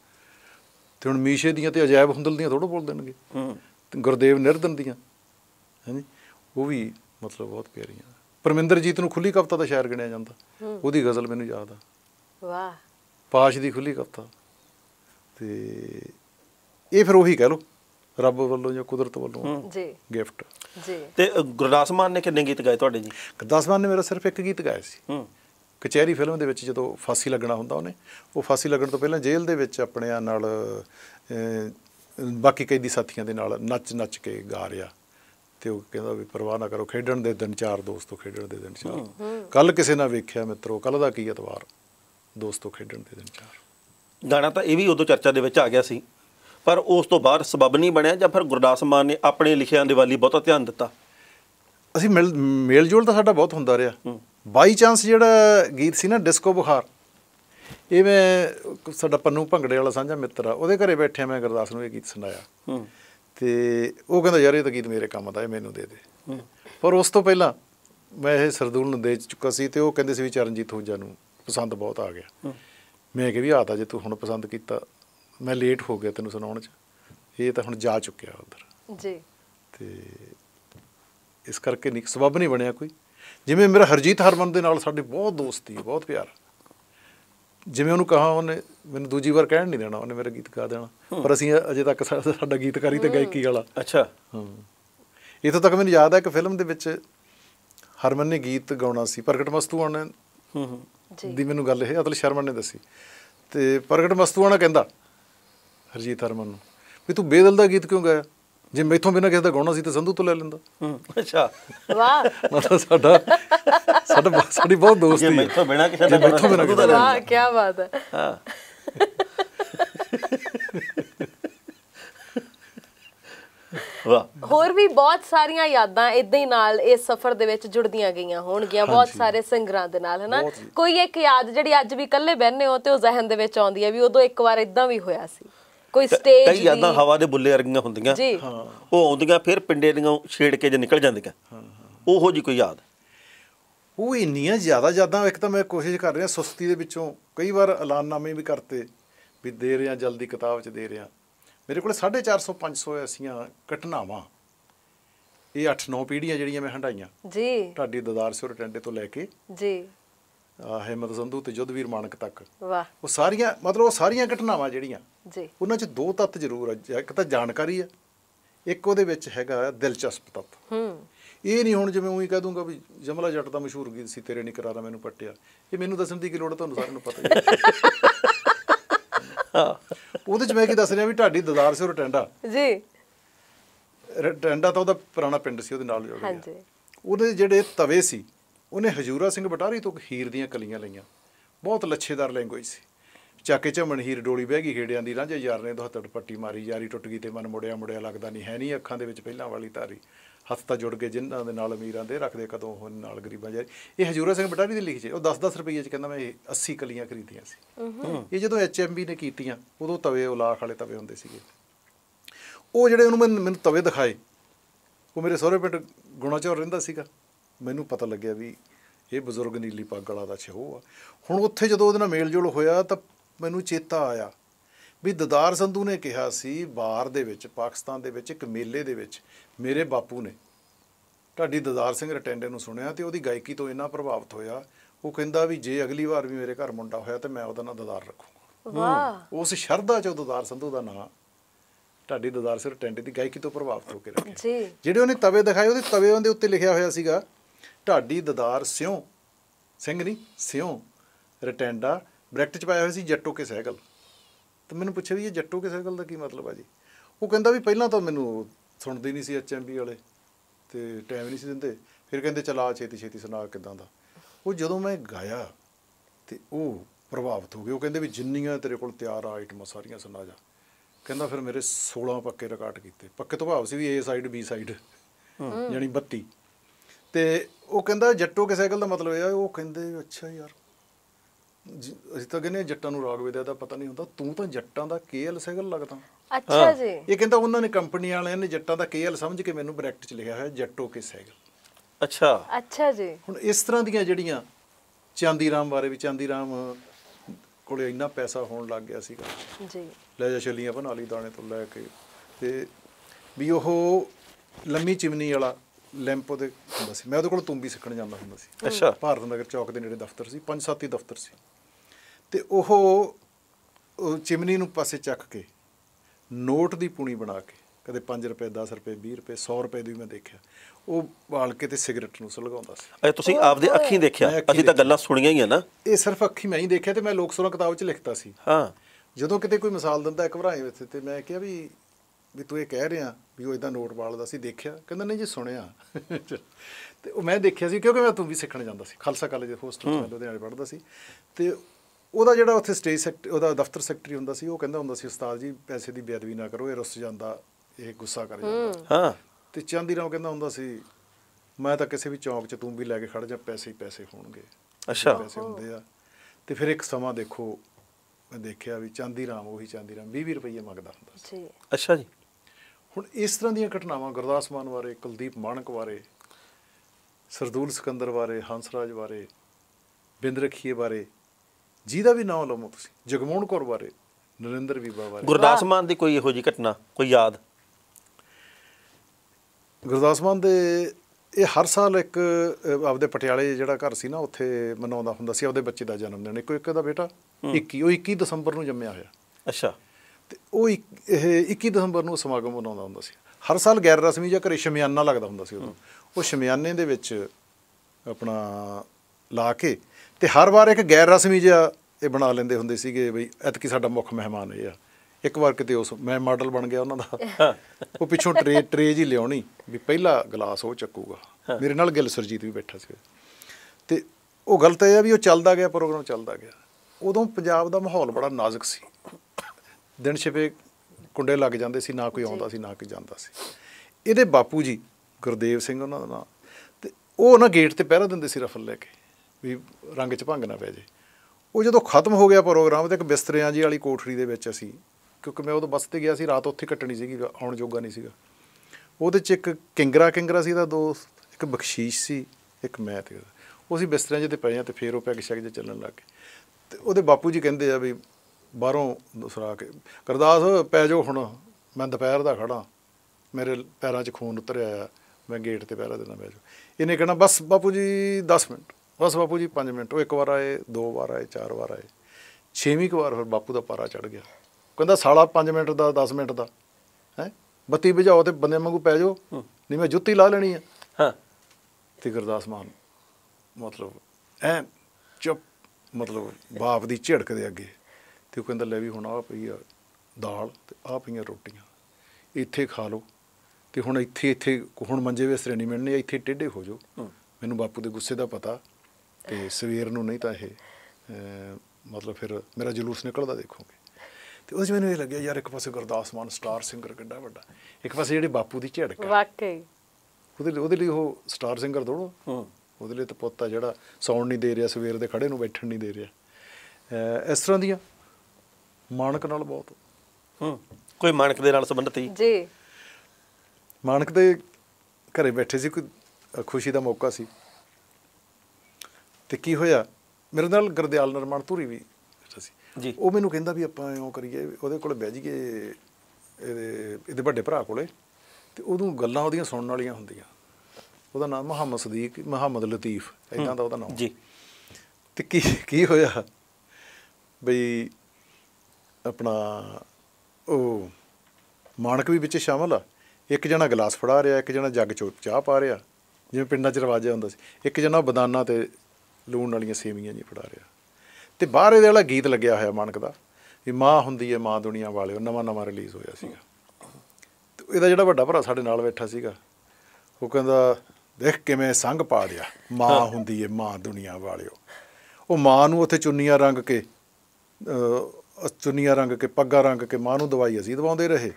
ਤੇ ਹੁਣ ਮੀਸ਼ੇ ਦੀਆਂ ਤੇ ਅਜਾਇਬ ਹੁੰਦਲ ਦੀਆਂ ਥੋੜਾ ਬੋਲ ਦੇਣਗੇ ਹੂੰ ਗੁਰਦੇਵ ਨਿਰਦਨ ਦੀਆਂ ਹਾਂਜੀ ਉਹ ਵੀ ਮਤਲਬ ਬਹੁਤ ਪਿਆਰੀਆਂ ਪਰਮਿੰਦਰਜੀਤ ਨੂੰ ਖੁੱਲੀ ਕਵਿਤਾ ਦਾ ਸ਼ਾਇਰ ਗਿਣਿਆ ਜਾਂਦਾ ਉਹਦੀ ਗਜ਼ਲ ਮੈਨੂੰ ਯਾਦ ਆ ਵਾਹ ਪਾਸ਼ ਦੀ ਖੁੱਲੀ ਕਵਤਾ ਤੇ ਇਹ ਫਿਰ ਉਹੀ ਕਹਿ ਲੋ ਰੱਬ ਵੱਲੋਂ ਜਾਂ ਕੁਦਰਤ ਵੱਲੋਂ ਜੀ ਗਿਫਟ ਜੀ ਤੇ ਗੁਰਦਾਸ ਮਾਨ ਨੇ ਕਿੰਨੇ ਗੀਤ ਗਾਏ ਤੁਹਾਡੇ ਜੀ ਗੁਰਦਾਸ ਮਾਨ ਨੇ ਮੇਰਾ ਸਿਰਫ ਇੱਕ ਗੀਤ ਗਾਇਆ ਸੀ ਹੂੰ ਕਚਹਿਰੀ ਫਿਲਮ ਦੇ ਵਿੱਚ ਜਦੋਂ ਫਾਸੀ ਲੱਗਣਾ ਹੁੰਦਾ ਉਹਨੇ ਉਹ ਫਾਸੀ ਲੱਗਣ ਤੋਂ ਪਹਿਲਾਂ ਜੇਲ੍ਹ ਦੇ ਵਿੱਚ ਆਪਣੇ ਨਾਲ ਬਾਕੀ ਕਈ ਦੀ ਸਾਥੀਆਂ ਦੇ ਨਾਲ ਨੱਚ ਨੱਚ ਕੇ ਗਾ ਰਿਹਾ ਤੇ ਉਹ ਕਹਿੰਦਾ ਵੀ ਪਰਵਾਹ ਨਾ ਕਰੋ ਖੇਡਣ ਦੇ ਦਿਨ ਚਾਰ ਦੋਸਤੋ ਖੇਡਣ ਦੇ ਦਿਨ ਚਾਰ ਕੱਲ ਕਿਸੇ ਨਾ ਵੇਖਿਆ ਮਿੱਤਰੋ ਕੱਲ ਦਾ ਕੀ ਇਤਵਾਰ ਦੋਸਤੋ ਖੇਡਣ ਦੇ ਦਿਨ ਚਾਰ ਗਾਣਾ ਤਾਂ ਇਹ ਵੀ ਉਦੋਂ ਚਰਚਾ ਦੇ ਵਿੱਚ ਆ ਗਿਆ ਸੀ ਪਰ ਉਸ ਤੋਂ ਬਾਅਦ ਸਬਬ ਨਹੀਂ ਬਣਿਆ ਜਾਂ ਫਿਰ ਗੁਰਦਾਸ ਮਾਨ ਨੇ ਆਪਣੇ ਲਿਖਿਆਂ ਦੇ ਵਾਲੀ ਬਹੁਤਾ ਧਿਆਨ ਦਿੱਤਾ ਅਸੀਂ ਮੇਲ ਜੋਲ ਤਾਂ ਸਾਡਾ ਬਹੁਤ ਹੁੰਦਾ ਰਿਹਾ ਬਾਈ ਚਾਂਸ ਜਿਹੜਾ ਗੀਤ ਸੀ ਨਾ ਡਿਸਕੋ ਬੁਖਾਰ ਇਹ ਮੈਂ ਸਾਡਾ ਪੰਨੂ ਭੰਗੜੇ ਵਾਲਾ ਸਾਂਝਾ ਮਿੱਤਰ ਆ ਉਹਦੇ ਘਰੇ ਬੈਠਿਆ ਮੈਂ ਗੁਰਦਾਸ ਨੂੰ ਇਹ ਗੀਤ ਸੁਣਾਇਆ ਤੇ ਉਹ ਕਹਿੰਦਾ ਯਾਰ ਇਹ ਤਾਂ ਗੀਤ ਮੇਰੇ ਕੰਮ ਦਾ ਹੈ ਮੈਨੂੰ ਦੇ ਦੇ ਪਰ ਉਸ ਤੋਂ ਪਹਿਲਾਂ ਮੈਂ ਇਹ ਸਰਦੂਲ ਨੂੰ ਦੇ ਚੁੱਕਾ ਸੀ ਤੇ ਉਹ ਕਹਿੰਦੇ ਸੀ ਵੀ ਚਰਨਜੀਤ ਹੋਜਾ ਨੂੰ ਪਸੰਦ ਬਹੁਤ ਆ ਗਿਆ ਮੈਂ ਕਿਹਾ ਵੀ ਆ ਤਾਂ ਜੇ ਤੂੰ ਹੁਣ ਪਸੰਦ ਕੀਤਾ ਮੈਂ ਲੇਟ ਹੋ ਗਿਆ ਤੈਨੂੰ ਸੁਣਾਉਣ 'ਚ ਇਹ ਤਾਂ ਹੁਣ ਜਾ ਚੁੱਕਿਆ ਉਧਰ ਜੀ ਤੇ ਇਸ ਕਰਕੇ ਨਹੀਂ ਸਬਬ ਨਹੀਂ ਬਣਿਆ ਕੋਈ ਜਿਵੇਂ ਮੇਰਾ ਹਰਜੀਤ ਹਰਮਨ ਦੇ ਨਾਲ ਸਾਡੇ ਬਹੁਤ ਦੋਸਤੀ ਬਹੁਤ ਪਿਆਰ ਜਿਵੇਂ ਉਹਨੂੰ ਕਹਾ ਉਹਨੇ ਮੈਨੂੰ ਦੂਜੀ ਵਾਰ ਕਹਿਣ ਨਹੀਂ ਦੇਣਾ ਉਹਨੇ ਮੇਰਾ ਗੀਤ ਗਾ ਦੇਣਾ ਪਰ ਅਸੀਂ ਅਜੇ ਤੱਕ ਸਾਡਾ ਗੀਤਕਾਰੀ ਤੇ ਗਾਇਕੀ ਵਾਲਾ ਅੱਛਾ ਹਾਂ ਇਥੋਂ ਤੱਕ ਮੈਨੂੰ ਯਾਦ ਹੈ ਕਿ ਫਿਲਮ ਦੇ ਵਿੱਚ ਹਰਮਨ ਨੇ ਗੀਤ ਗਾਉਣਾ ਸੀ ਪ੍ਰਗਟ ਮਸਤੂ ਉਹਨੇ ਹੂੰ ਹੂੰ ਦੀ ਮੈਨੂੰ ਗੱਲ ਇਹ ਅਤਲ ਸ਼ਰਮਨ ਨੇ ਦੱਸੀ ਤੇ ਪ੍ਰਗਟ ਮਸਤੂਆਣਾ ਕਹਿੰਦਾ ਹਰਜੀਤ ਹਰਮਨ ਨੂੰ ਵੀ ਤੂੰ ਬੇਦਲ ਦਾ ਗੀਤ ਕਿਉਂ ਗਾਇਆ ਜੇ ਮੈਥੋਂ ਬਿਨਾ ਕਿਸੇ ਦਾ ਗਾਉਣਾ ਸੀ ਤਾਂ ਸੰਧੂ ਤੋਂ ਲੈ ਲੈਂਦਾ ਅੱਛਾ ਵਾਹ ਮਤਲਬ ਸਾਡਾ ਸਾਡਾ ਸਾਡੀ ਬਹੁਤ ਦੋਸਤੀ ਹੈ ਜੇ ਮੈਥੋਂ ਬਿਨਾ ਕਿਸੇ ਦਾ ਗਾਉਣਾ ਵਾਹ ਕੀ ਬਾਤ ਹੈ ਹਾਂ ਵਾਹ ਹੋਰ ਵੀ ਬਹੁਤ ਸਾਰੀਆਂ ਯਾਦਾਂ ਇਦਾਂ ਹੀ ਨਾਲ ਇਸ ਸਫ਼ਰ ਦੇ ਵਿੱਚ ਜੁੜਦੀਆਂ ਗਈਆਂ ਹੋਣਗੀਆਂ ਬਹੁਤ ਸਾਰੇ ਸਿੰਗਰਾਂ ਦੇ ਨਾਲ ਹਨਾ ਕੋਈ ਇੱਕ ਯਾਦ ਜਿਹੜੀ ਅੱਜ ਵੀ ਇਕੱਲੇ ਬਹਿੰਨੇ ਹੋ ਤੇ ਉਹ ਜ਼ਿਹਨ ਦੇ ਵਿੱਚ ਆਉਂਦੀ ਹੈ ਵੀ ਉਦੋਂ ਇੱਕ ਵਾਰ ਇਦਾਂ ਵੀ ਹੋਇਆ ਸੀ ਕੋਈ ਸਟੇਜ ਦੀ ਯਾਦਾਂ ਹਵਾ ਦੇ ਬੁੱਲੇ ਵਰਗੀਆਂ ਹੁੰਦੀਆਂ ਹਾਂ ਉਹ ਆਉਂਦੀਆਂ ਫਿਰ ਪਿੰਡੇ ਦੀਆਂ ਛੇੜ ਕੇ ਜੇ ਨਿਕਲ ਜਾਂਦੀਆਂ ਉਹੋ ਜੀ ਕੋਈ ਯਾਦ ਉਹ ਇੰਨੀਆਂ ਜ਼ਿਆਦਾ ਯਾਦਾਂ ਇੱਕ ਤਾਂ ਮੈਂ ਕੋਸ਼ਿਸ਼ ਕਰ ਰਿਹਾ ਸੁਸਤੀ ਦੇ ਵਿੱਚੋਂ ਕਈ ਵਾਰ ਐਲਾਨਨਾਮੇ ਵੀ ਕਰਤੇ ਵੀ ਦੇ ਰਿਆਂ ਜਲਦੀ ਕਿਤਾਬ 'ਚ ਦੇ ਰਿਆਂ ਮੇਰੇ ਕੋਲ 450 500 ਐਸੀਆਂ ਘਟਨਾਵਾਂ ਇਹ 8-9 ਪੀੜ੍ਹੀਆਂ ਜਿਹੜੀਆਂ ਮੈਂ ਹੰਡਾਈਆਂ ਜੀ ਢਾਡੀ ਦਦਾਰ ਸਿਰ ਟੰਡੇ ਤੋਂ ਲੈ ਕੇ ਜੀ ਹਿੰਮਤ ਸੰਧੂ ਤੇ ਜੁੱਧਵੀਰ ਮਾਨਕ ਤੱਕ ਵਾਹ ਉਹ ਸਾਰੀਆਂ ਮਤਲਬ ਉਹ ਸਾਰੀਆਂ ਘਟਨਾਵਾਂ ਜਿਹੜੀਆਂ ਜੀ ਉਹਨਾਂ 'ਚ ਦੋ ਤੱਤ ਜ਼ਰੂਰ ਹੈ ਇੱਕ ਤਾਂ ਜਾਣਕਾਰੀ ਹੈ ਇੱਕ ਉਹਦੇ ਵਿੱਚ ਹੈਗਾ ਦਿਲਚਸਪ ਤੱਤ ਹੂੰ ਇਹ ਨਹੀਂ ਹੁਣ ਜਿਵੇਂ ਉਹੀ ਕਹਿ ਦੂੰਗਾ ਵੀ ਜਮਲਾ ਜੱਟ ਦਾ ਮਸ਼ਹੂਰ ਗੀਤ ਸੀ ਤੇਰੇ ਨਹੀਂ ਕਰਾਰਾ ਮੈਨੂੰ ਪੱਟਿਆ ਇਹ ਮੈਨੂੰ ਦੱਸਣ ਦੀ ਕੀ ਲੋੜ ਤੁਹਾਨੂੰ ਸਾਰਿਆਂ ਨੂੰ ਪਤਾ ਹੈ ਉਹਦੇ ਚ ਮੈਂ ਕੀ ਦੱਸ ਰਿਹਾ ਵੀ ਢਾਡੀ ਦਦਾਰ ਸੀ ਉਹ ਜੀ ਟੰਡਾ ਤਾਂ ਉਹਦਾ ਪੁਰਾਣਾ ਪਿੰਡ ਸੀ ਉਹਦੇ ਨਾਲ ਜੁੜ ਗਿਆ ਹਾਂਜੀ ਉਹਦੇ ਜਿਹੜੇ ਤਵੇ ਸੀ ਉਹਨੇ ਹਜੂਰਾ ਸਿੰਘ ਬਟਾਰੀ ਤੋਂ ਖੀਰ ਦੀਆਂ ਕਲੀਆਂ ਲਈਆਂ ਬਹੁਤ ਲੱਛੇਦਾਰ ਲੈਂਗੁਏਜ ਸੀ ਚੱਕੇ ਚਮਣ ਹੀਰ ਡੋਲੀ ਬਹਿ ਗਈ ਖੇੜਿਆਂ ਦੀ ਰਾਂਝੇ ਯਾਰ ਨੇ ਦੁਹੱਤੜ ਪੱਟੀ ਮਾਰੀ ਯਾਰੀ ਟੁੱਟ ਗਈ ਤੇ ਮਨ ਮੁੜਿਆ ਮੁੜਿਆ ਲੱਗਦਾ ਨਹੀਂ ਹੈ ਨਹੀਂ ਅੱਖਾਂ ਦੇ ਵਿੱਚ ਪਹਿਲਾਂ ਵਾਲੀ ਤਾਰੀ ਹੱਥ ਤਾਂ ਜੁੜ ਗਏ ਜਿਨ੍ਹਾਂ ਦੇ ਨਾਲ ਅਮੀਰਾਂ ਦੇ ਰੱਖਦੇ ਕਦੋਂ ਹੋਣ ਨਾਲ ਗਰੀਬਾਂ ਜਾਰੀ ਇਹ ਹਜੂਰਾ ਸਿੰਘ ਬਟਾਰੀ ਦੀ ਲਿਖੀ ਚ ਉਹ 10-10 ਰੁਪਏ ਚ ਕਹਿੰਦਾ ਮੈਂ 80 ਕਲੀਆਂ ਖਰੀਦੀਆਂ ਸੀ ਇਹ ਜਦੋਂ ਐਚਐਮਬੀ ਨੇ ਕੀਤੀਆਂ ਉਦੋਂ ਤਵੇ ਉਲਾਖ ਵਾਲੇ ਤਵੇ ਹੁੰਦੇ ਸੀਗੇ ਉਹ ਜਿਹੜੇ ਉਹਨੂੰ ਮੈਨੂੰ ਤਵੇ ਦਿਖਾਏ ਉਹ ਮੇਰੇ ਸਹੁਰੇ ਪਿੰਡ ਗੁਣਾਚੌਰ ਰਹਿੰਦਾ ਸੀਗਾ ਮੈਨੂੰ ਪਤਾ ਲੱਗਿਆ ਵੀ ਇਹ ਬਜ਼ੁਰਗ ਨੀਲੀ ਪੱਗ ਵਾਲਾ ਦਾ ਛੋਹ ਆ ਹੁਣ ਉੱਥੇ ਜਦੋਂ ਉਹਦੇ ਨਾਲ ਮੇਲਜੋਲ ਹੋਇਆ ਤਾਂ ਮੈਨੂੰ ਚੇਤਾ ਆਇਆ ਵੀ ਦਦਾਰ ਸੰਧੂ ਨੇ ਕਿਹਾ ਸੀ ਬਾਰ ਦੇ ਵਿੱਚ ਪਾਕਿਸਤਾਨ ਦੇ ਵਿੱਚ ਇੱਕ ਮੇਲੇ ਦੇ ਵਿੱਚ ਮੇਰੇ ਬਾਪੂ ਨੇ ਢਾਡੀ ਦਦਾਰ ਸਿੰਘ ਰਟੈਂਡੇ ਨੂੰ ਸੁਣਿਆ ਤੇ ਉਹਦੀ ਗਾਇਕੀ ਤੋਂ ਇੰਨਾ ਪ੍ਰਭਾਵਿਤ ਹੋਇਆ ਉਹ ਕਹਿੰਦਾ ਵੀ ਜੇ ਅਗਲੀ ਵਾਰ ਵੀ ਮੇਰੇ ਘਰ ਮੁੰਡਾ ਹੋਇਆ ਤੇ ਮੈਂ ਉਹਦਾ ਨਾਂ ਦਦਾਰ ਰੱਖੂਗਾ ਵਾਹ ਉਸ ਸ਼ਰਧਾ ਚ ਦਦਾਰ ਸੰਧੂ ਦਾ ਨਾਂ ਢਾਡੀ ਦਦਾਰ ਸਿੰਘ ਰਟੈਂਡੇ ਦੀ ਗਾਇਕੀ ਤੋਂ ਪ੍ਰਭਾਵਿਤ ਹੋ ਕੇ ਰੱਖਿਆ ਜੀ ਜਿਹੜੇ ਉਹਨੇ ਤਵੇ ਦਿਖਾਏ ਉਹਦੇ ਤਵੇ ਦੇ ਉੱਤੇ ਲਿਖਿਆ ਹੋਇਆ ਸੀਗਾ ਢਾਡੀ ਦਦਾਰ ਸਿਉ ਸਿੰਘ ਨਹੀਂ ਸਿਉ ਰਟੈਂਡਾ ਬ੍ਰੈਕਟ ਚ ਪਾਇਆ ਹੋਇਆ ਸੀ ਜੱਟੋ ਕੇ ਸਹਿਗਲ ਤੇ ਮੈਨੂੰ ਪੁੱਛਿਆ ਵੀ ਇਹ ਜੱਟੋ ਕਿਸੇ ਗੱਲ ਦਾ ਕੀ ਮਤਲਬ ਆ ਜੀ ਉਹ ਕਹਿੰਦਾ ਵੀ ਪਹਿਲਾਂ ਤਾਂ ਮੈਨੂੰ ਸੁਣਦੇ ਨਹੀਂ ਸੀ ਐਚਐਮਬੀ ਵਾਲੇ ਤੇ ਟਾਈਮ ਨਹੀਂ ਸੀ ਦਿੰਦੇ ਫਿਰ ਕਹਿੰਦੇ ਚਲਾ ਛੇਤੀ ਛੇਤੀ ਸੁਣਾ ਕਿਦਾਂ ਦਾ ਉਹ ਜਦੋਂ ਮੈਂ ਗਾਇਆ ਤੇ ਉਹ ਪ੍ਰਭਾਵਿਤ ਹੋ ਗਏ ਉਹ ਕਹਿੰਦੇ ਵੀ ਜਿੰਨੀਆਂ ਤੇਰੇ ਕੋਲ ਤਿਆਰ ਆ ਆਈਟਮਾਂ ਸਾਰੀਆਂ ਸੁਣਾ ਜਾ ਕਹਿੰਦਾ ਫਿਰ ਮੇਰੇ 16 ਪੱਕੇ ਰਿਕਾਰਡ ਕੀਤੇ ਪੱਕੇ ਤੋਂ ਭਾਵ ਸੀ ਵੀ ਏ ਸਾਈਡ ਬੀ ਸਾਈਡ ਯਾਨੀ 32 ਤੇ ਉਹ ਕਹਿੰਦਾ ਜੱਟੋ ਕੇ ਸਾਈਕਲ ਦਾ ਮਤਲਬ ਇਹ ਆ ਉਹ ਕਹਿੰਦੇ ਅੱਛਾ ਯਾਰ ਜੀ- ਅਸੀਂ ਤਾਂ ਕਹਿੰਦੇ ਜੱਟਾਂ ਨੂੰ ਰਾਗ ਵਿਦਿਆ ਦਾ ਪਤਾ ਨਹੀਂ ਹੁੰਦਾ ਤੂੰ ਤਾਂ ਜੱਟਾਂ ਦਾ ਕੇਐਲ ਸਹਿਗਲ ਲੱਗਦਾ ਅੱਛਾ ਜੀ ਇਹ ਕਹਿੰਦਾ ਉਹਨਾਂ ਨੇ ਕੰਪਨੀ ਵਾਲਿਆਂ ਨੇ ਜੱਟਾਂ ਦਾ ਕੇਐਲ ਸਮਝ ਕੇ ਮੈਨੂੰ ਬ੍ਰੈਕਟ 'ਚ ਲਿਖਿਆ ਹੋਇਆ ਜੱਟੋ ਕੇ ਸਹਿਗਲ ਅੱਛਾ ਅੱਛਾ ਜੀ ਹੁਣ ਇਸ ਤਰ੍ਹਾਂ ਦੀਆਂ ਜਿਹੜੀਆਂ ਚਾਂਦੀ ਰਾਮ ਬਾਰੇ ਵੀ ਚਾਂਦੀ ਰਾਮ ਕੋਲੇ ਇੰਨਾ ਪੈਸਾ ਹੋਣ ਲੱਗ ਗਿਆ ਸੀਗਾ ਜੀ ਲੈ ਜਾ ਛੱਲੀਆਂ ਬਣਾ ਲਈ ਦਾਣੇ ਤੋਂ ਲੈ ਕੇ ਤੇ ਵੀ ਉਹ ਲੰਮੀ ਚਿਮਨੀ ਵਾਲਾ ਲੈਂਪ ਉਹਦੇ ਹੁੰਦਾ ਸੀ ਮੈਂ ਉਹਦੇ ਕੋਲ ਤੁੰਬੀ ਸਿੱਖਣ ਜਾਂਦਾ ਹੁੰਦਾ ਸੀ ਅੱਛਾ ਭਾਰਤ ਨਗਰ ਚੌਕ ਦੇ ਨੇੜੇ ਦਫ਼ਤਰ ਸੀ ਪੰਜ ਸੱਤ ਹੀ ਦਫ਼ਤਰ ਸੀ ਤੇ ਉਹ ਚਿਮਨੀ ਨੂੰ ਪਾਸੇ ਚੱਕ ਕੇ ਨੋਟ ਦੀ ਪੂਣੀ ਬਣਾ ਕੇ ਕਦੇ 5 ਰੁਪਏ 10 ਰੁਪਏ 20 ਰੁਪਏ 100 ਰੁਪਏ ਦੀ ਮੈਂ ਦੇਖਿਆ ਉਹ ਬਾਲ ਕੇ ਤੇ ਸਿਗਰਟ ਨੂੰ ਸੁਲਗਾਉਂਦਾ ਸੀ ਅਜੇ ਤੁਸੀਂ ਆਪਦੇ ਅੱਖੀਂ ਦੇਖਿਆ ਅਸੀਂ ਤਾਂ ਗੱਲਾਂ ਸੁਣੀਆਂ ਹੀ ਆ ਨਾ ਇਹ ਸਿਰਫ ਅੱਖੀਂ ਮੈਂ ਹੀ ਦੇਖਿਆ ਤੇ ਮੈਂ ਲੋਕ ਸੁਰਾਂ ਕਿਤਾਬ 'ਚ ਲਿਖਤਾ ਸੀ ਹਾਂ ਜਦੋਂ ਕਿਤੇ ਕੋਈ ਮਿਸਾਲ ਦਿੰਦਾ ਇੱਕ ਭਰਾਏ ਵਿੱਚ ਤੇ ਮੈਂ ਕਿਹਾ ਵੀ ਵੀ ਤੂੰ ਇਹ ਕਹਿ ਰਿਹਾ ਵੀ ਉਹ ਇਦਾਂ ਨੋਟ ਵਾਲਦਾ ਸੀ ਦੇਖਿਆ ਕਹਿੰਦਾ ਨਹੀਂ ਜੀ ਸੁਣਿਆ ਤੇ ਉਹ ਮੈਂ ਦੇਖਿਆ ਸੀ ਕਿਉਂਕਿ ਮੈਂ ਤੂੰ ਵੀ ਸਿੱਖਣ ਜਾਂਦਾ ਸੀ ਖਾਲਸਾ ਕਾਲਜ ਹੋਸਟਲ ਲੁਧਿਆਣੇ ਪੜ੍ਹਦਾ ਸੀ ਤੇ ਉਹਦਾ ਜਿਹੜਾ ਉੱਥੇ ਸਟੇਜ ਸੈਕਟਰ ਉਹਦਾ ਦਫ਼ਤਰ ਸੈਕਟਰੀ ਹੁੰਦਾ ਸੀ ਉਹ ਕਹਿੰਦਾ ਹੁੰਦਾ ਸੀ ਉਸਤਾਦ ਜੀ ਪੈਸੇ ਦੀ ਬੇਅਦਬੀ ਨਾ ਕਰੋ ਇਹ ਰੁੱਸ ਜਾਂਦਾ ਇਹ ਗੁੱਸਾ ਕਰ ਜਾਂਦਾ ਹਾਂ ਤੇ ਚਾਂਦੀ ਰਾਮ ਕਹਿੰਦਾ ਹੁੰਦਾ ਸੀ ਮੈਂ ਤਾਂ ਕਿਸੇ ਵੀ ਚੌਂਕ 'ਚ ਤੂੰ ਵੀ ਲੈ ਕੇ ਖੜ ਜਾ ਪੈਸੇ ਹੀ ਪੈਸੇ ਹੋਣਗੇ ਅੱਛਾ ਪੈਸੇ ਹੁੰਦੇ ਆ ਤੇ ਫਿਰ ਇੱਕ ਸਮਾਂ ਦੇਖੋ ਮੈਂ ਦੇਖਿਆ ਵੀ ਚਾਂਦੀ ਰਾਮ ਉਹੀ ਚਾਂਦੀ ਰਾਮ 20 ਰੁਪਏ ਮੰਗਦਾ ਹੁੰਦਾ ਸੀ ਜੀ ਅੱਛਾ ਜੀ ਹੁਣ ਇਸ ਤਰ੍ਹਾਂ ਦੀਆਂ ਘਟਨਾਵਾਂ ਗੁਰਦਾਸ ਮਾਨ ਬਾਰੇ ਕੁਲਦੀਪ ਮਾਨਕ ਬਾਰੇ ਸਰਦੂਲ ਸਿਕੰਦਰ ਬਾਰੇ ਹੰਸਰਾਜ ਬਾਰੇ ਬਿੰਦਰਖੀਏ ਬਾਰੇ ਜਿਹਦਾ ਵੀ ਨਾਮ ਲਵੋ ਤੁਸੀਂ ਜਗਮੋਹਨ ਕੌਰ ਬਾਰੇ ਨਰਿੰਦਰ ਵੀਬਾ ਬਾਰੇ ਗੁਰਦਾਸ ਮਾਨ ਦੀ ਕੋਈ ਇਹੋ ਜੀ ਘਟਨਾ ਕੋਈ ਯਾਦ ਗੁਰਦਾਸ ਮਾਨ ਦੇ ਇਹ ਹਰ ਸਾਲ ਇੱਕ ਆਪਦੇ ਪਟਿਆਲੇ ਜਿਹੜਾ ਘਰ ਸੀ ਨਾ ਉੱਥੇ ਮਨਾਉਂਦਾ ਹੁੰਦਾ ਸੀ ਆਪਦੇ ਬੱਚੇ ਦਾ ਜਨਮ ਦਿਨ ਇੱਕੋ ਇੱਕ ਦਾ ਬੇਟਾ 21 ਉਹ 21 ਦਸੰਬਰ ਨੂੰ ਜੰਮਿਆ ਹੋਇਆ ਅੱਛਾ ਤੇ ਉਹ ਇਹ 21 ਦਸੰਬਰ ਨੂੰ ਸਮਾਗਮ ਮਨਾਉਂਦਾ ਹੁੰਦਾ ਸੀ ਹਰ ਸਾਲ ਗੈਰ ਰਸਮੀ ਜਾਂ ਘਰੇ ਸ਼ਮਿਆਨਾ ਲੱਗਦਾ ਹੁੰਦਾ ਸੀ ਉਦੋਂ ਉਹ ਸ਼ਮਿਆਨੇ ਦੇ ਵਿੱਚ ਆਪਣਾ ਲਾ ਕੇ ਤੇ ਹਰ ਵਾਰ ਇੱਕ ਗੈਰ ਰਸਮੀ ਜਿਹਾ ਇਹ ਬਣਾ ਲੈਂਦੇ ਹੁੰਦੇ ਸੀਗੇ ਬਈ ਐਤਕੀ ਸਾਡਾ ਮੁੱਖ ਮਹਿਮਾਨ ਇਹ ਆ ਇੱਕ ਵਾਰ ਕਿਤੇ ਉਸ ਮੈਂ ਮਾਡਲ ਬਣ ਗਿਆ ਉਹਨਾਂ ਦਾ ਉਹ ਪਿੱਛੋਂ ਟਰੇ ਟਰੇ ਜੀ ਲਿਆਉਣੀ ਵੀ ਪਹਿਲਾ ਗਲਾਸ ਉਹ ਚੱਕੂਗਾ ਮੇਰੇ ਨਾਲ ਗਿੱਲ ਸਰਜੀਤ ਵੀ ਬੈਠਾ ਸੀ ਤੇ ਉਹ ਗਲਤ ਹੈ ਵੀ ਉਹ ਚੱਲਦਾ ਗਿਆ ਪ੍ਰੋਗਰਾਮ ਚੱਲਦਾ ਗਿਆ ਉਦੋਂ ਪੰਜਾਬ ਦਾ ਮਾਹੌਲ ਬੜਾ ਨਾਜ਼ੁਕ ਸੀ ਦਿਨ ਛਿਪੇ ਕੁੰਡੇ ਲੱਗ ਜਾਂਦੇ ਸੀ ਨਾ ਕੋਈ ਆਉਂਦਾ ਸੀ ਨਾ ਕੋਈ ਜਾਂਦਾ ਸੀ ਇਹਦੇ ਬਾਪੂ ਜੀ ਗੁਰਦੇਵ ਸਿੰਘ ਉਹਨਾਂ ਦਾ ਨਾਮ ਤੇ ਉਹ ਨਾ ਗੇਟ ਤੇ ਪਹਿਰਾ ਦਿੰਦੇ ਸੀ ਰਫਲ ਲੈ ਕੇ ਵੀ ਰੰਗ 'ਚ ਭੰਗ ਨਾ ਪੈ ਜੇ ਉਹ ਜਦੋਂ ਖਤਮ ਹੋ ਗਿਆ ਪ੍ਰੋਗਰਾਮ ਤੇ ਇੱਕ ਬਿਸਤਰਿਆਂ ਜੀ ਵਾਲੀ ਕੋਠਰੀ ਦੇ ਵਿੱਚ ਅਸੀਂ ਕਿਉਂਕਿ ਮੈਂ ਉਦੋਂ ਬਸਤੇ ਤੇ ਗਿਆ ਸੀ ਰਾਤ ਉੱਥੇ ਕੱਟਣੀ ਸੀਗੀ ਆਉਣ ਜੋਗਾ ਨਹੀਂ ਸੀਗਾ ਉਹਦੇ 'ਚ ਇੱਕ ਕਿੰਗਰਾ ਕਿੰਗਰਾ ਸੀ ਦਾ ਦੋਸਤ ਇੱਕ ਬਖਸ਼ੀਸ਼ ਸੀ ਇੱਕ ਮੈਂ ਤੇ ਉਹ ਸੀ ਬਿਸਤਰਿਆਂ ਜੀ ਤੇ ਪਏ ਆ ਤੇ ਫੇਰ ਉਹ ਕੇ ਸ਼ੱਕ ਜੇ ਚੱਲਣ ਲੱਗ ਗਏ ਤੇ ਉਹਦੇ ਬਾਪੂ ਜੀ ਕਹਿੰਦੇ ਆ ਵੀ ਬਾਹਰੋਂ ਦੁਸਰਾ ਕੇ ਕਰਦਾਸ ਪੈ ਜਾਓ ਹੁਣ ਮੈਂ ਦੁਪਹਿਰ ਦਾ ਖੜਾ ਮੇਰੇ ਪੈਰਾਂ 'ਚ ਖੂਨ ਉਤਰਿਆ ਆ ਮੈਂ ਗੇਟ ਤੇ ਪਹਿਰਾ ਦੇਣਾ ਪੈ ਜਾਓ ਇਹਨੇ ਕਹਿਣਾ ਬਸ ਬਾਪੂ ਜੀ 10 ਮਿੰਟ ਬਸ ਬਾਪੂ ਜੀ 5 ਮਿੰਟ ਉਹ ਇੱਕ ਵਾਰ ਆਏ ਦੋ ਵਾਰ ਆਏ ਚਾਰ ਵਾਰ ਆਏ ਛੇਵੀਂ ਵਾਰ ਫਿਰ ਬਾਪੂ ਦਾ ਪਾਰਾ ਚੜ ਗਿਆ ਕਹਿੰਦਾ ਸਾਲਾ 5 ਮਿੰਟ ਦਾ 10 ਮਿੰਟ ਦਾ ਹੈ ਬੱਤੀ ਬੁਝਾਓ ਤੇ ਬੰਦੇ ਵਾਂਗੂ ਪੈ ਜਾਓ ਨਹੀਂ ਮੈਂ ਜੁੱਤੀ ਲਾ ਲੈਣੀ ਆ ਹਾਂ ਤੇ ਗੁਰਦਾਸ ਮਾਨ ਮਤਲਬ ਐ ਚੁੱਪ ਮਤਲਬ ਬਾਪ ਦੀ ਝਿੜਕ ਦੇ ਅੱਗੇ ਤੇ ਉਹ ਕਹਿੰਦਾ ਲੈ ਵੀ ਹੁਣ ਆ ਪਈ ਆ ਦਾਲ ਤੇ ਆ ਪਈਆਂ ਰੋਟੀਆਂ ਇੱਥੇ ਖਾ ਲਓ ਤੇ ਹੁਣ ਇੱਥੇ ਇੱਥੇ ਹੁਣ ਮੰਜੇ ਵੇ ਸਿਰੇ ਨਹੀਂ ਮਿਲਣੇ ਇੱਥੇ ਟੇਢੇ ਹੋ ਜਾਓ ਮੈਨੂੰ ਬਾਪੂ ਦੇ ਗੁੱਸੇ ਦਾ ਪਤਾ ਤੇ ਸਵੇਰ ਨੂੰ ਨਹੀਂ ਤਾਂ ਇਹ ਮਤਲਬ ਫਿਰ ਮੇਰਾ ਜਲੂਸ ਨਿਕਲਦਾ ਦੇਖੋਗੇ ਤੇ ਉਸ ਮੈਨੂੰ ਇਹ ਲੱਗਿਆ ਯਾਰ ਇੱਕ ਪਾਸੇ ਗੁਰਦਾਸ ਮਾਨ ਸਟਾਰ ਸਿੰਗਰ ਕਿੰਨਾ ਵੱਡਾ ਇੱਕ ਪਾਸੇ ਜਿਹੜੇ ਬਾਪੂ ਦੀ ਝੜਕ ਵਾਕਈ ਉਹਦੇ ਲਈ ਉਹਦੇ ਲਈ ਉਹ ਸਟਾਰ ਸਿੰਗਰ ਦੋੜੋ ਹਾਂ ਉਹਦੇ ਲਈ ਤਾਂ ਪੁੱਤ ਆ ਜਿਹੜਾ ਸੌਣ ਨਹੀਂ ਦੇ ਰਿਹਾ ਸਵੇਰ ਦੇ ਖੜੇ ਨੂੰ ਬੈਠਣ ਨਹੀਂ ਦੇ ਰਿਹਾ ਇਸ ਤਰ੍ਹਾਂ ਦੀਆਂ ਮਾਨਕ ਨਾਲ ਬਹੁਤ ਹੂੰ ਕੋਈ ਮਾਨਕ ਦੇ ਨਾਲ ਸੰਬੰਧ ਹੀ ਜੀ ਮਾਨਕ ਦੇ ਘਰੇ ਬੈਠੇ ਸੀ ਕੋਈ ਖੁਸ਼ੀ ਦਾ ਮੌਕਾ ਸੀ ਤੇ ਕੀ ਹੋਇਆ ਮੇਰੇ ਨਾਲ ਗਰਦਿਆਲ ਨਿਰਮਾਣ ਧੂਰੀ ਵੀ ਸੀ ਜੀ ਉਹ ਮੈਨੂੰ ਕਹਿੰਦਾ ਵੀ ਆਪਾਂ ਇਉਂ ਕਰੀਏ ਉਹਦੇ ਕੋਲ ਬਹਿ ਜਾਈਏ ਇਹਦੇ ਇਹਦੇ ਵੱਡੇ ਭਰਾ ਕੋਲੇ ਤੇ ਉਹਨੂੰ ਗੱਲਾਂ ਉਹਦੀਆਂ ਸੁਣਨ ਵਾਲੀਆਂ ਹੁੰਦੀਆਂ ਉਹਦਾ ਨਾਮ ਮੁਹੰਮਦ ਸਦੀਕ ਮੁਹੰਮਦ ਲਤੀਫ ਐਦਾਂ ਦਾ ਉਹਦਾ ਨਾਮ ਜੀ ਤੇ ਕੀ ਕੀ ਹੋਇਆ ਬਈ ਆਪਣਾ ਉਹ ਮਾਨਕ ਵੀ ਵਿੱਚ ਸ਼ਾਮਲ ਆ ਇੱਕ ਜਣਾ ਗਲਾਸ ਫੜਾ ਰਿਹਾ ਇੱਕ ਜਣਾ ਜੱਗ ਚੋਂ ਚਾਹ ਪਾ ਰਿਹਾ ਜਿਵੇਂ ਪਿੰਡਾਂ 'ਚ ਰਵਾਜਾ ਹੁੰਦਾ ਸੀ ਇੱਕ ਜਣਾ ਬਦਾਨਾ ਤੇ ਲੂਣ ਵਾਲੀਆਂ ਸੇਵੀਆਂ ਜੀ ਫੜਾ ਰਿਹਾ ਤੇ ਬਾਹਰ ਇਹਦੇ ਵਾਲਾ ਗੀਤ ਲੱਗਿਆ ਹੋਇਆ ਮਾਨਕ ਦਾ ਵੀ ਮਾਂ ਹੁੰਦੀ ਏ ਮਾਂ ਦੁਨੀਆ ਵਾਲਿਓ ਨਵਾਂ ਨਵਾਂ ਰਿਲੀਜ਼ ਹੋਇਆ ਸੀਗਾ ਤੇ ਇਹਦਾ ਜਿਹੜਾ ਵੱਡਾ ਭਰਾ ਸਾਡੇ ਨਾਲ ਬੈਠਾ ਸੀਗਾ ਉਹ ਕਹਿੰਦਾ ਦੇਖ ਕਿਵੇਂ ਸੰਗ ਪਾ ਲਿਆ ਮਾਂ ਹੁੰਦੀ ਏ ਮਾਂ ਦੁਨੀਆ ਵਾਲਿਓ ਉਹ ਮਾਂ ਨੂੰ ਉੱਥੇ ਚੁੰਨੀਆਂ ਰੰਗ ਕੇ ਚੁੰਨੀਆਂ ਰੰਗ ਕੇ ਪੱਗਾਂ ਰੰਗ ਕੇ ਮਾਂ ਨੂੰ ਦਵਾਈ ਅਸੀਂ ਦਵਾਉਂਦੇ ਰਹੇ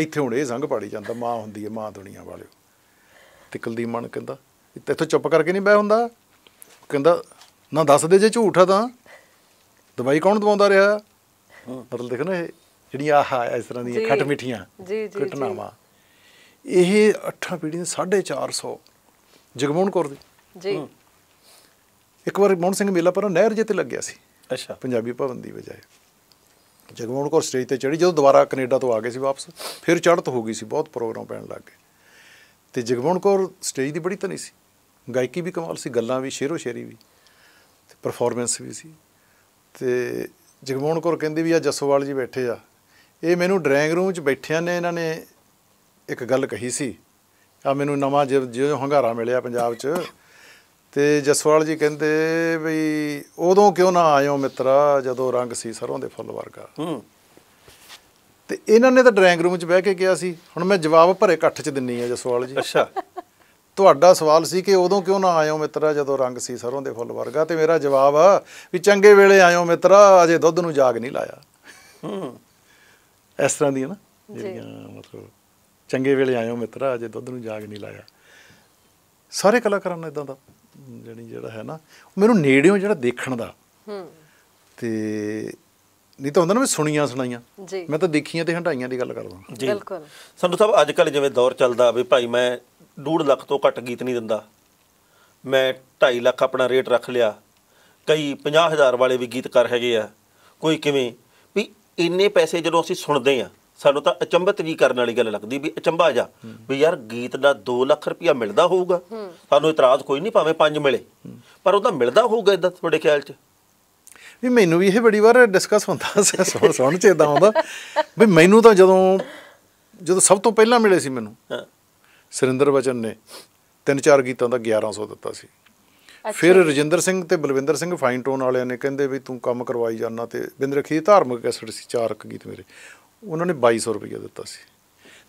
ਇੱਥੇ ਹੁਣ ਇਹ ਸੰਗ ਪਾੜੀ ਜਾਂਦਾ ਮਾਂ ਹੁੰਦੀ ਏ ਮਾਂ ਦੁਨੀਆ ਵਾਲਿਓ ਤੇ ਕੁਲਦੀਪ ਮਨ ਕਹਿੰਦਾ ਇੱਥੇ ਚੁੱਪ ਕਰਕੇ ਨਹੀਂ ਬੈ ਹੁੰਦਾ ਕਹਿੰਦਾ ਨਾ ਦੱਸ ਦੇ ਜੇ ਝੂਠ ਆ ਤਾਂ ਦਵਾਈ ਕੌਣ ਦਵਾਉਂਦਾ ਰਿਹਾ ਮਤਲਬ ਦੇਖੋ ਨਾ ਇਹ ਜਿਹੜੀਆਂ ਆਹ ਇਸ ਤਰ੍ਹਾਂ ਦੀਆਂ ਖੱਟ ਮਿੱਠੀਆਂ ਜੀ ਜੀ ਘਟਨਾਵਾਂ ਇਹ ਅੱਠਾਂ ਪੀੜੀ ਦੇ 450 ਜਗਮੋਹਨ ਕੌਰ ਦੀ ਜੀ ਇੱਕ ਵਾਰ ਮੋਹਨ ਸਿੰਘ ਮੇਲਾ ਪਰੋਂ ਨਹਿਰ ਜੇ ਤੇ ਲੱਗਿਆ ਸੀ ਅੱਛਾ ਪੰਜਾਬੀ ਭਵਨ ਦੀ ਵਜਾਏ ਜਗਮੋਹਨ ਕੌਰ ਸਟੇਜ ਤੇ ਚੜੀ ਜਦੋਂ ਦੁਬਾਰਾ ਕੈਨੇਡਾ ਤੋਂ ਆ ਗਏ ਸੀ ਵਾਪਸ ਫਿਰ ਚੜਤ ਹੋ ਗਈ ਸੀ ਬਹੁਤ ਪ੍ਰੋਗਰਾਮ ਪੈਣ ਲੱਗ ਗਏ ਤੇ ਜਗਮੋਹਨ ਕੌਰ ਸਟੇਜ ਦੀ ਬੜੀ ਤਨੀ ਸੀ ਗਾਇਕੀ ਵੀ ਕਮਾਲ ਸੀ ਗੱਲਾਂ ਵੀ ਸ਼ੇਰੋ ਸ਼ੇਰੀ ਵੀ ਤੇ ਪਰਫਾਰਮੈਂਸ ਵੀ ਸੀ ਤੇ ਜਗਮੋਹਨ ਕੌਰ ਕਹਿੰਦੀ ਵੀ ਆ ਜਸਵਾਲ ਜੀ ਬੈਠੇ ਆ ਇਹ ਮੈਨੂੰ ਡਰਾਇੰਗ ਰੂਮ 'ਚ ਬੈਠਿਆਂ ਨੇ ਇਹਨਾਂ ਨੇ ਇੱਕ ਗੱਲ ਕਹੀ ਸੀ ਆ ਮੈਨੂੰ ਨਵਾਂ ਜਿਹੋ ਹੰਗਾਰਾ ਮਿਲਿਆ ਪੰਜਾਬ 'ਚ ਤੇ ਜਸਵਾਲ ਜੀ ਕਹਿੰਦੇ ਵੀ ਉਦੋਂ ਕਿਉਂ ਨਾ ਆਇਓ ਮਿੱਤਰਾ ਜਦੋਂ ਰੰਗ ਸੀ ਸਰੋਂ ਦੇ ਫੁੱਲ ਵਰਗਾ ਹੂੰ ਤੇ ਇਹਨਾਂ ਨੇ ਤਾਂ ਡਰਾਇੰਗ ਰੂਮ 'ਚ ਬਹਿ ਕੇ ਕਿਹਾ ਸੀ ਹੁਣ ਮੈਂ ਜਵਾਬ ਭਰੇ ਇਕੱਠ 'ਚ ਦਿੰਨੀ ਆ ਜਸਵਾਲ ਜੀ ਅੱਛਾ ਤੁਹਾਡਾ ਸਵਾਲ ਸੀ ਕਿ ਉਦੋਂ ਕਿਉਂ ਨਾ ਆਇਓ ਮਿੱਤਰਾ ਜਦੋਂ ਰੰਗ ਸੀ ਸਰੋਂ ਦੇ ਫੁੱਲ ਵਰਗਾ ਤੇ ਮੇਰਾ ਜਵਾਬ ਆ ਵੀ ਚੰਗੇ ਵੇਲੇ ਆਇਓ ਮਿੱਤਰਾ ਅਜੇ ਦੁੱਧ ਨੂੰ ਜਾਗ ਨਹੀਂ ਲਾਇਆ ਹੂੰ ਇਸ ਤਰ੍ਹਾਂ ਦੀ ਹੈ ਨਾ ਜਿਹੜੀਆਂ ਮਤਲਬ ਚੰਗੇ ਵੇਲੇ ਆਇਓ ਮਿੱਤਰਾ ਅਜੇ ਦੁੱਧ ਨੂੰ ਜਾਗ ਨਹੀਂ ਲਾਇਆ ਸਾਰੇ ਕਲਾਕਾਰਾਂ ਨੇ ਇਦਾਂ ਦਾ ਜਿਹੜੀ ਜਿਹੜਾ ਹੈ ਨਾ ਮੈਨੂੰ ਨੇੜਿਓਂ ਜਿਹੜਾ ਦੇਖਣ ਦਾ ਹੂੰ ਤੇ ਨਹੀਂ ਤਾਂ ਹੁੰਦਾ ਨਾ ਮੈਂ ਸੁਣੀਆਂ ਸੁਣਾਈਆਂ ਮੈਂ ਤਾਂ ਦੇਖੀਆਂ ਤੇ ਹੰਡਾਈਆਂ ਦੀ ਗੱਲ ਕਰਦਾ ਬਿਲਕੁਲ ਸੰਧੂ ਸਾਹਿਬ ਅੱਜ ਕੱਲ ਜਿਵੇਂ ਦੌਰ ਚੱਲਦਾ ਵੀ ਭਾਈ ਮੈਂ ਡੂਢ ਲੱਖ ਤੋਂ ਘੱਟ ਗੀਤ ਨਹੀਂ ਦਿੰਦਾ ਮੈਂ 2.5 ਲੱਖ ਆਪਣਾ ਰੇਟ ਰੱਖ ਲਿਆ ਕਈ 50000 ਵਾਲੇ ਵੀ ਗੀਤਕਾਰ ਹੈਗੇ ਆ ਕੋਈ ਕਿਵੇਂ ਵੀ ਇੰਨੇ ਪੈਸੇ ਜਦੋਂ ਅਸੀਂ ਸੁਣਦੇ ਆ ਸਾਨੂੰ ਤਾਂ ਅਚੰਭਤ ਵੀ ਕਰਨ ਵਾਲੀ ਗੱਲ ਲੱਗਦੀ ਵੀ ਅਚੰਭਾ ਜਾ ਵੀ ਯਾਰ ਗੀਤ ਦਾ 2 ਲੱਖ ਰੁਪਇਆ ਮਿਲਦਾ ਹੋਊਗਾ ਸਾਨੂੰ ਇਤਰਾਜ਼ ਕੋਈ ਨਹੀਂ ਭਾਵੇਂ 5 ਮਿਲੇ ਪਰ ਉਹਦਾ ਮਿਲਦਾ ਹੋਊਗਾ ਇਦਾਂ ਤੁਹਾਡੇ ਖਿਆਲ 'ਚ ਵੀ ਮੈਨੂੰ ਵੀ ਇਹ ਬੜੀ ਵਾਰ ਡਿਸਕਸ ਹੁੰਦਾ ਸੁਣ ਚ ਇਦਾਂ ਹੁੰਦਾ ਵੀ ਮੈਨੂੰ ਤਾਂ ਜਦੋਂ ਜਦੋਂ ਸਭ ਤੋਂ ਪਹਿਲਾਂ ਮਿਲੇ ਸੀ ਮੈਨੂੰ ਸਰਿੰਦਰ ਬਚਨ ਨੇ ਤਿੰਨ ਚਾਰ ਗੀਤਾਂ ਦਾ 1100 ਦਿੱਤਾ ਸੀ ਫਿਰ ਰਜਿੰਦਰ ਸਿੰਘ ਤੇ ਬਲਵਿੰਦਰ ਸਿੰਘ ਫਾਈਨ ਟੋਨ ਵਾਲਿਆਂ ਨੇ ਕਹਿੰਦੇ ਵੀ ਤੂੰ ਕੰਮ ਕਰਵਾਈ ਜਾਣਾ ਤੇ ਬਿੰਦਰ ਖੀ ਧਾਰਮਿਕ ਕੈਸਟ ਸੀ ਚਾਰ ਗੀਤ ਮੇਰੇ ਉਹਨਾਂ ਨੇ 2200 ਰੁਪਏ ਦਿੱਤਾ ਸੀ